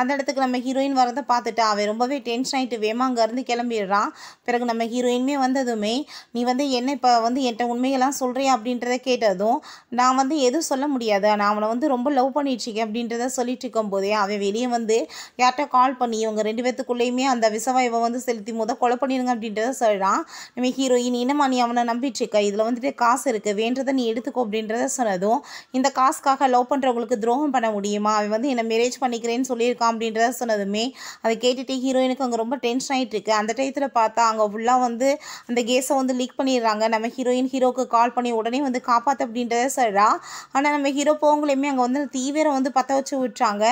அந்த இடத்துக்கு நம்ம ஹீரோயின் வரதை பார்த்துட்டு அவன் ரொம்பவே டென்ஷன் ஆகிட்டு வேமா அங்கேருந்து கிளம்பிடுறான் பிறகு நம்ம ஹீரோயினுமே எல்லாமே வந்ததுமே நீ வந்து என்ன இப்போ வந்து என்கிட்ட உண்மையெல்லாம் சொல்கிறியா அப்படின்றத கேட்டதும் நான் வந்து எதுவும் சொல்ல முடியாது நான் அவனை வந்து ரொம்ப லவ் பண்ணிட்டுருக்கேன் அப்படின்றத சொல்லிட்டு இருக்கும்போதே அவன் வெளியே வந்து யார்கிட்ட கால் பண்ணி இவங்க ரெண்டு பேர்த்துக்குள்ளேயுமே அந்த விசவாய்வை வந்து செலுத்தி முத கொலை பண்ணிடுங்க அப்படின்றத சொல்கிறான் நம்ம ஹீரோயின் இனமா நீ அவனை நம்பிட்டுருக்க இதில் வந்துட்டு காசு இருக்குது வேண்டதை நீ எடுத்துக்கோ அப்படின்றத சொன்னதும் இந்த காசுக்காக லவ் பண்ணுறவங்களுக்கு துரோகம் பண்ண முடியுமா அவன் வந்து என்னை மேரேஜ் பண்ணிக்கிறேன்னு சொல்லியிருக்கான் அப்படின்றத சொன்னதுமே அதை கேட்டுட்டு ஹீரோயினுக்கு அங்கே ரொம்ப டென்ஷன் ஆகிட்டு இருக்கு அந்த டயத்தில் பார்த்தா அங்கே ஃபுல்லாக வந்து அந்த கேஸை வந்து லீக் பண்ணிடுறாங்க நம்ம ஹீரோயின் ஹீரோக்கு கால் பண்ணி உடனே வந்து காப்பாற்று அப்படின்றத சொல்கிறா ஆனால் நம்ம ஹீரோ போங்களையுமே அங்கே வந்து தீவிரம் வந்து பற்ற வச்சு விட்டுறாங்க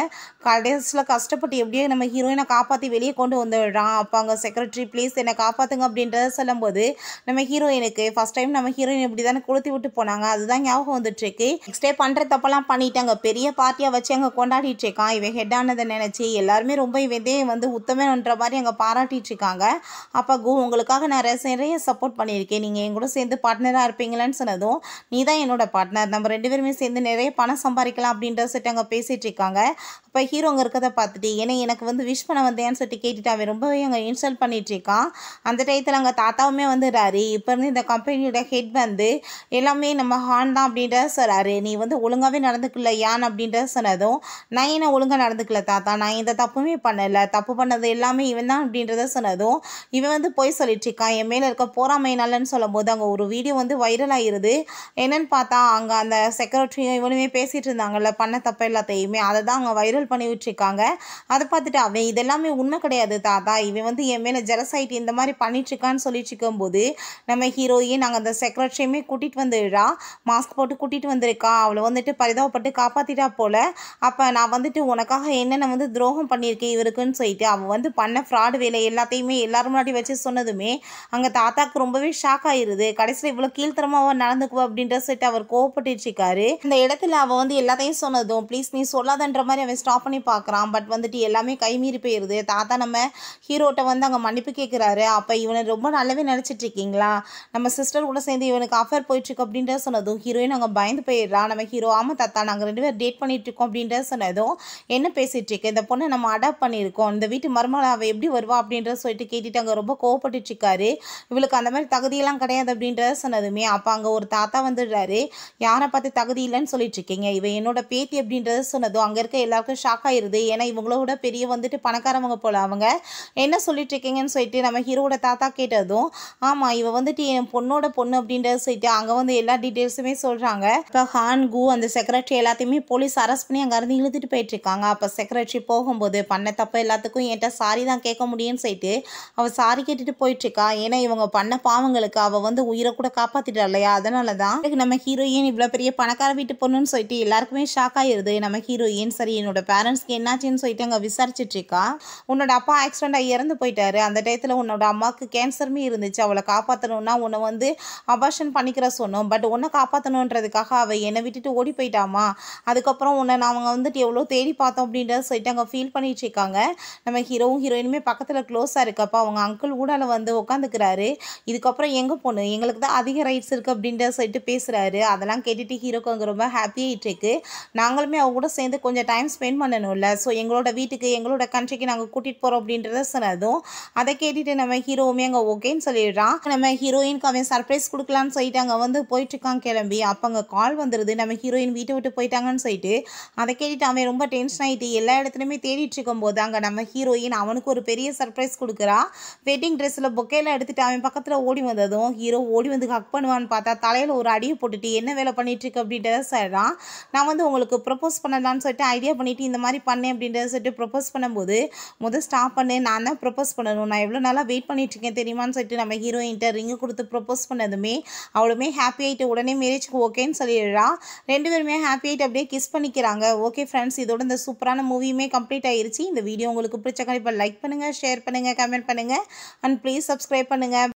கடைசியில் கஷ்டப்பட்டு எப்படியோ நம்ம ஹீரோயினை காப்பாற்றி வெளியே கொண்டு வந்துடுறான் அப்போ அங்கே செக்ரட்டரி ப்ளீஸ் என்னை காப்பாற்றுங்க அப்படின்றத சொல்லும்போது நம்ம ஹீரோயினுக்கு ஃபஸ்ட் டைம் நம்ம ஹீரோயின் இப்படி தானே கொளுத்தி விட்டு போனாங்க அதுதான் ஞாபகம் வந்துட்டுருக்கு நெக்ஸ்ட் டே பண்ணுற தப்பெல்லாம் பண்ணிட்டாங்க பெரிய பார்ட்டியாக வச்சு அங்கே கொண்டாடிட்டு இருக்கான் இவன் ஹெட்டானதை நினச்சி எல்லாருமே ரொம்ப இவதே வந்து உத்தமன்ற மாதிரி அங்கே பாராட்டிட்டு இருக்காங்க அப்போ கு உங்களுக்காக நான் நிறைய சப்போர்ட் பண்ணியிருக்கேன் நீங்கள் என் கூட சேர்ந்து பார்ட்னராக இருப்பீங்களான்னு சொன்னதும் நீ தான் என்னோட பார்ட்னர் நம்ம ரெண்டு பேருமே சேர்ந்து நிறைய பணம் சம்பாதிக்கலாம் அப்படின்ற சொல்லிட்டு அங்கே பேசிகிட்டு இருக்காங்க இப்போ ஹீரோங்க இருக்கிறத பார்த்துட்டு ஏன்னா எனக்கு வந்து விஷ் பண்ண வந்தேன்னு சொல்லிட்டு கேட்டுட்டு அவன் ரொம்பவே அங்கே இன்சல்ட் இருக்கான் அந்த டயத்தில் அங்கே தாத்தாவுமே வந்துடுறாரு இப்போ இருந்து இந்த கம்பெனியோட ஹெட் வந்து எல்லாமே நம்ம ஹான் தான் அப்படின்ற சொல்கிறாரு நீ வந்து ஒழுங்காகவே நடந்துக்கல யான் அப்படின்ற சொன்னதும் நான் என்ன ஒழுங்காக நடந்துக்கல தாத்தா நான் எந்த தப்புமே பண்ணலை தப்பு பண்ணது எல்லாமே இவன் தான் அப்படின்றத சொன்னதும் இவன் வந்து போய் சொல்லிட்டு இருக்கான் என் மேலே இருக்க பொறாமைனாலன்னு சொல்லும் போது அங்கே ஒரு வீடியோ வந்து வைரல் ஆகிடுது என்னென்னு பார்த்தா அங்கே அந்த செக்ரட்டரியும் இவனுமே பேசிகிட்டு இருந்தாங்கல்ல பண்ண தப்பு எல்லாத்தையுமே அதை தான் அங்கே வைரல் பண்ணி விட்டுருக்காங்க அதை பார்த்துட்டு அவன் இதெல்லாமே உண்மை கிடையாது தாத்தா இவன் வந்து என் மேலே ஜெலசைட் இந்த மாதிரி பண்ணிட்டுருக்கான்னு சொல்லிட்டு இருக்கும்போது நம்ம ஹீரோயின் நாங்கள் அந்த செக்ரட்டரியுமே கூட்டிகிட்டு வந்துடுறா மாஸ்க் போட்டு கூட்டிகிட்டு வந்திருக்கா அவளை வந்துட்டு பரிதாபப்பட்டு காப்பாற்றிட்டா போல் அப்போ நான் வந்துட்டு உனக்காக என்னென்ன வந்து துரோகம் பண்ணியிருக்கேன் இவருக்குன்னு சொல்லிட்டு அவள் வந்து பண்ண ஃப்ராடு வேலை எல்லாத்தையுமே எல்லாரும் முன்னாடி வச்சு சொன்னதுமே அங்கே தாத்தாக்கு ரொம்பவே ஷாக் ஆயிடுது கடைசியில் இவ்வளோ கீழ்த்தரமாக அவன் நடந்துக்குவா அப்படின்ற சொல்லிட்டு அவர் இருக்காரு இந்த இடத்துல அவள் வந்து எல்லாத்தையும் சொன்னதும் ப்ளீஸ் நீ சொல்லாதன்ற மாதிரி அவன் ஸ்டாப் பண்ணி பார்க்குறான் பட் வந்துட்டு எல்லாமே கைமீறி போயிடுது தாத்தா நம்ம ஹீரோட்ட வந்து அங்கே மன்னிப்பு கேட்குறாரு அப்போ இவனை ரொம்ப நல்லாவே நினச்சிட்டு இருக்கீங்களா நம்ம சிஸ்டர் கூட சேர்ந்து இவனுக்கு ஆஃபர் போயிட்டுருக்கு அப்படின்ற சொன்னதும் ஹீரோயின் அங்கே பயந்து போயிடுறான் நம்ம ஹீரோ ஆமாம் தாத்தா நாங்கள் ரெண்டு பேரும் டேட் பண்ணிட்டு இருக்கோம் அப்படின்ற சொன்னதும் என்ன பேசிட்டு இருக்கு இந்த பொண்ணை நம்ம அடாப்ட் பண்ணியிருக்கோம் இந்த வீட்டு மருமகள் அவள் எப்படி வருவா அப்படின்ற சொல்லிட்டு கேட்டுட்டு அங்கே ரொம்ப கோவப்பட்டுட்டு இருக்காரு இவளுக்கு அந்த மாதிரி தகுதியெல்லாம் கிடையாது அப்படின்றத சொன்னதுமே அப்போ அங்கே ஒரு தாத்தா வந்துடுறாரு யாரை பார்த்து தகுதி இல்லைன்னு சொல்லிட்டு இருக்கீங்க இவன் என்னோட பேத்தி அப்படின்றத சொன்னதும் அங்கே இருக்க எல்லாருக்கும் ஷாக் ஆயிடுது ஏன்னா இவங்களோட பெரிய வந்துட்டு பணக்காரவங்க போல அவங்க என்ன சொல்லிட்டு இருக்கீங்கன்னு சொல்லிட்டு நம்ம ஹீரோட தாத்தா கேட்டதும் ஆமாம் இவ வந்துட்டு என் பொண்ணோட பொண்ணு அப்படின்றத சொல்லிட்டு அங்கே வந்து எல்லா டீட்டெயில்ஸுமே சொல்கிறாங்க இப்போ ஹான் கு அந்த செக்ரட்டரி எல்லாத்தையுமே போலீஸ் அரெஸ்ட் பண்ணி இருந்து இழுத்துட்டு போயிட்டு இருக்காங்க அப்போ செக்ரட்டரி போகும்போது பண்ண தப்ப எல்லாத்துக்கும் என்கிட்ட சாரி தான் கேட்க முடியும்னு சொல்லிட்டு அவள் சாரி கேட்டுட்டு போயிட்டுருக்கா ஏன்னா ஏன்னா இவங்க பண்ண பாவங்களுக்கு அவள் வந்து உயிரை கூட காப்பாத்திட்டா இல்லையா அதனால தான் நம்ம ஹீரோயின் இவ்வளோ பெரிய பணக்கார வீட்டு பொண்ணுன்னு சொல்லிட்டு எல்லாருக்குமே ஷாக் ஆயிருது நம்ம ஹீரோயின் சரி என்னோட பேரண்ட்ஸ்க்கு என்னாச்சுன்னு சொல்லிட்டு அங்கே விசாரிச்சிட்டு இருக்கா உன்னோட அப்பா ஆக்சிடென்ட் ஆகி இறந்து போயிட்டாரு அந்த டயத்துல உன்னோட அம்மாவுக்கு கேன்சருமே இருந்துச்சு அவளை காப்பாத்தணும்னா உன்னை வந்து அபார்ஷன் பண்ணிக்கிற சொன்னோம் பட் உன்னை காப்பாற்றணுன்றதுக்காக அவள் என்னை விட்டுட்டு ஓடி போயிட்டாமா அதுக்கப்புறம் உன்னை அவங்க வந்துட்டு எவ்வளோ தேடி பார்த்தோம் அப்படின்றத சொல்லிட்டு அங்கே ஃபீல் பண்ணிட்டு இருக்காங்க நம்ம ஹீரோவும் ஹீரோயினுமே பக்கத்தில் க்ளோஸாக இருக்கப்போ அவங்க அங்கிள் ஊடால வந்து உட்காந்துக்கிறாங்க பேசுகிறாரு இதுக்கப்புறம் எங்கே போகணும் எங்களுக்கு தான் அதிக ரைட்ஸ் இருக்குது அப்படின்ற சொல்லிட்டு பேசுகிறாரு அதெல்லாம் கேட்டுட்டு ஹீரோக்கு அங்கே ரொம்ப ஹாப்பியாகிட்டு இருக்கு நாங்களுமே அவங்க கூட சேர்ந்து கொஞ்சம் டைம் ஸ்பெண்ட் பண்ணணும்ல ஸோ எங்களோட வீட்டுக்கு எங்களோட கண்ட்ரிக்கு நாங்கள் கூட்டிகிட்டு போகிறோம் அப்படின்றத சொன்னதும் அதை கேட்டுட்டு நம்ம ஹீரோவுமே அங்கே ஓகேன்னு சொல்லிடுறான் நம்ம ஹீரோயினுக்கு அவன் சர்ப்ரைஸ் கொடுக்கலான்னு சொல்லிட்டு அங்கே வந்து போயிட்டுருக்கான் கிளம்பி அப்போ அங்கே கால் வந்துடுது நம்ம ஹீரோயின் வீட்டை விட்டு போயிட்டாங்கன்னு சொல்லிட்டு அதை கேட்டுட்டு அவன் ரொம்ப டென்ஷன் ஆகிட்டு எல்லா இடத்துலையுமே தேடிட்டு இருக்கும்போது அங்கே நம்ம ஹீரோயின் அவனுக்கு ஒரு பெரிய சர்ப்ரைஸ் கொடுக்குறா வெட்டிங் ட்ரெஸ்ஸில் பொக்கையில் எடுத்து பார்த்துட்டு அவன் பக்கத்தில் ஓடி வந்ததும் ஹீரோ ஓடி வந்து ஹக் பண்ணுவான்னு பார்த்தா தலையில் ஒரு அடியை போட்டுட்டு என்ன வேலை பண்ணிகிட்ருக்கு அப்படின்றத சொல்கிறான் நான் வந்து உங்களுக்கு ப்ரப்போஸ் பண்ணலான்னு சொல்லிட்டு ஐடியா பண்ணிவிட்டு இந்த மாதிரி பண்ணேன் அப்படின்றத சொல்லிட்டு ப்ரப்போஸ் பண்ணும்போது முதல் ஸ்டாப் பண்ணு நான் தான் ப்ரப்போஸ் பண்ணணும் நான் எவ்வளோ நாளாக வெயிட் பண்ணிகிட்ருக்கேன் தெரியுமான்னு சொல்லிட்டு நம்ம ஹீரோயின்ட்ட ரிங்கு கொடுத்து ப்ரப்போஸ் பண்ணதுமே அவளுமே ஹாப்பி ஆகிட்டு உடனே மேரேஜ்க்கு ஓகேன்னு சொல்லிடுறான் ரெண்டு பேருமே ஹாப்பி ஆகிட்டு அப்படியே கிஸ் பண்ணிக்கிறாங்க ஓகே ஃப்ரெண்ட்ஸ் இதோட இந்த சூப்பரான மூவியுமே கம்ப்ளீட் ஆயிடுச்சு இந்த வீடியோ உங்களுக்கு பிடிச்ச கண்டிப்பாக லைக் பண்ணுங்கள் ஷேர் பண்ணுங்கள் கமெண்ட் பண்ணுங்கள் அண்ட் ப்ளீஸ் சப்ஸ்கிரைப் ponen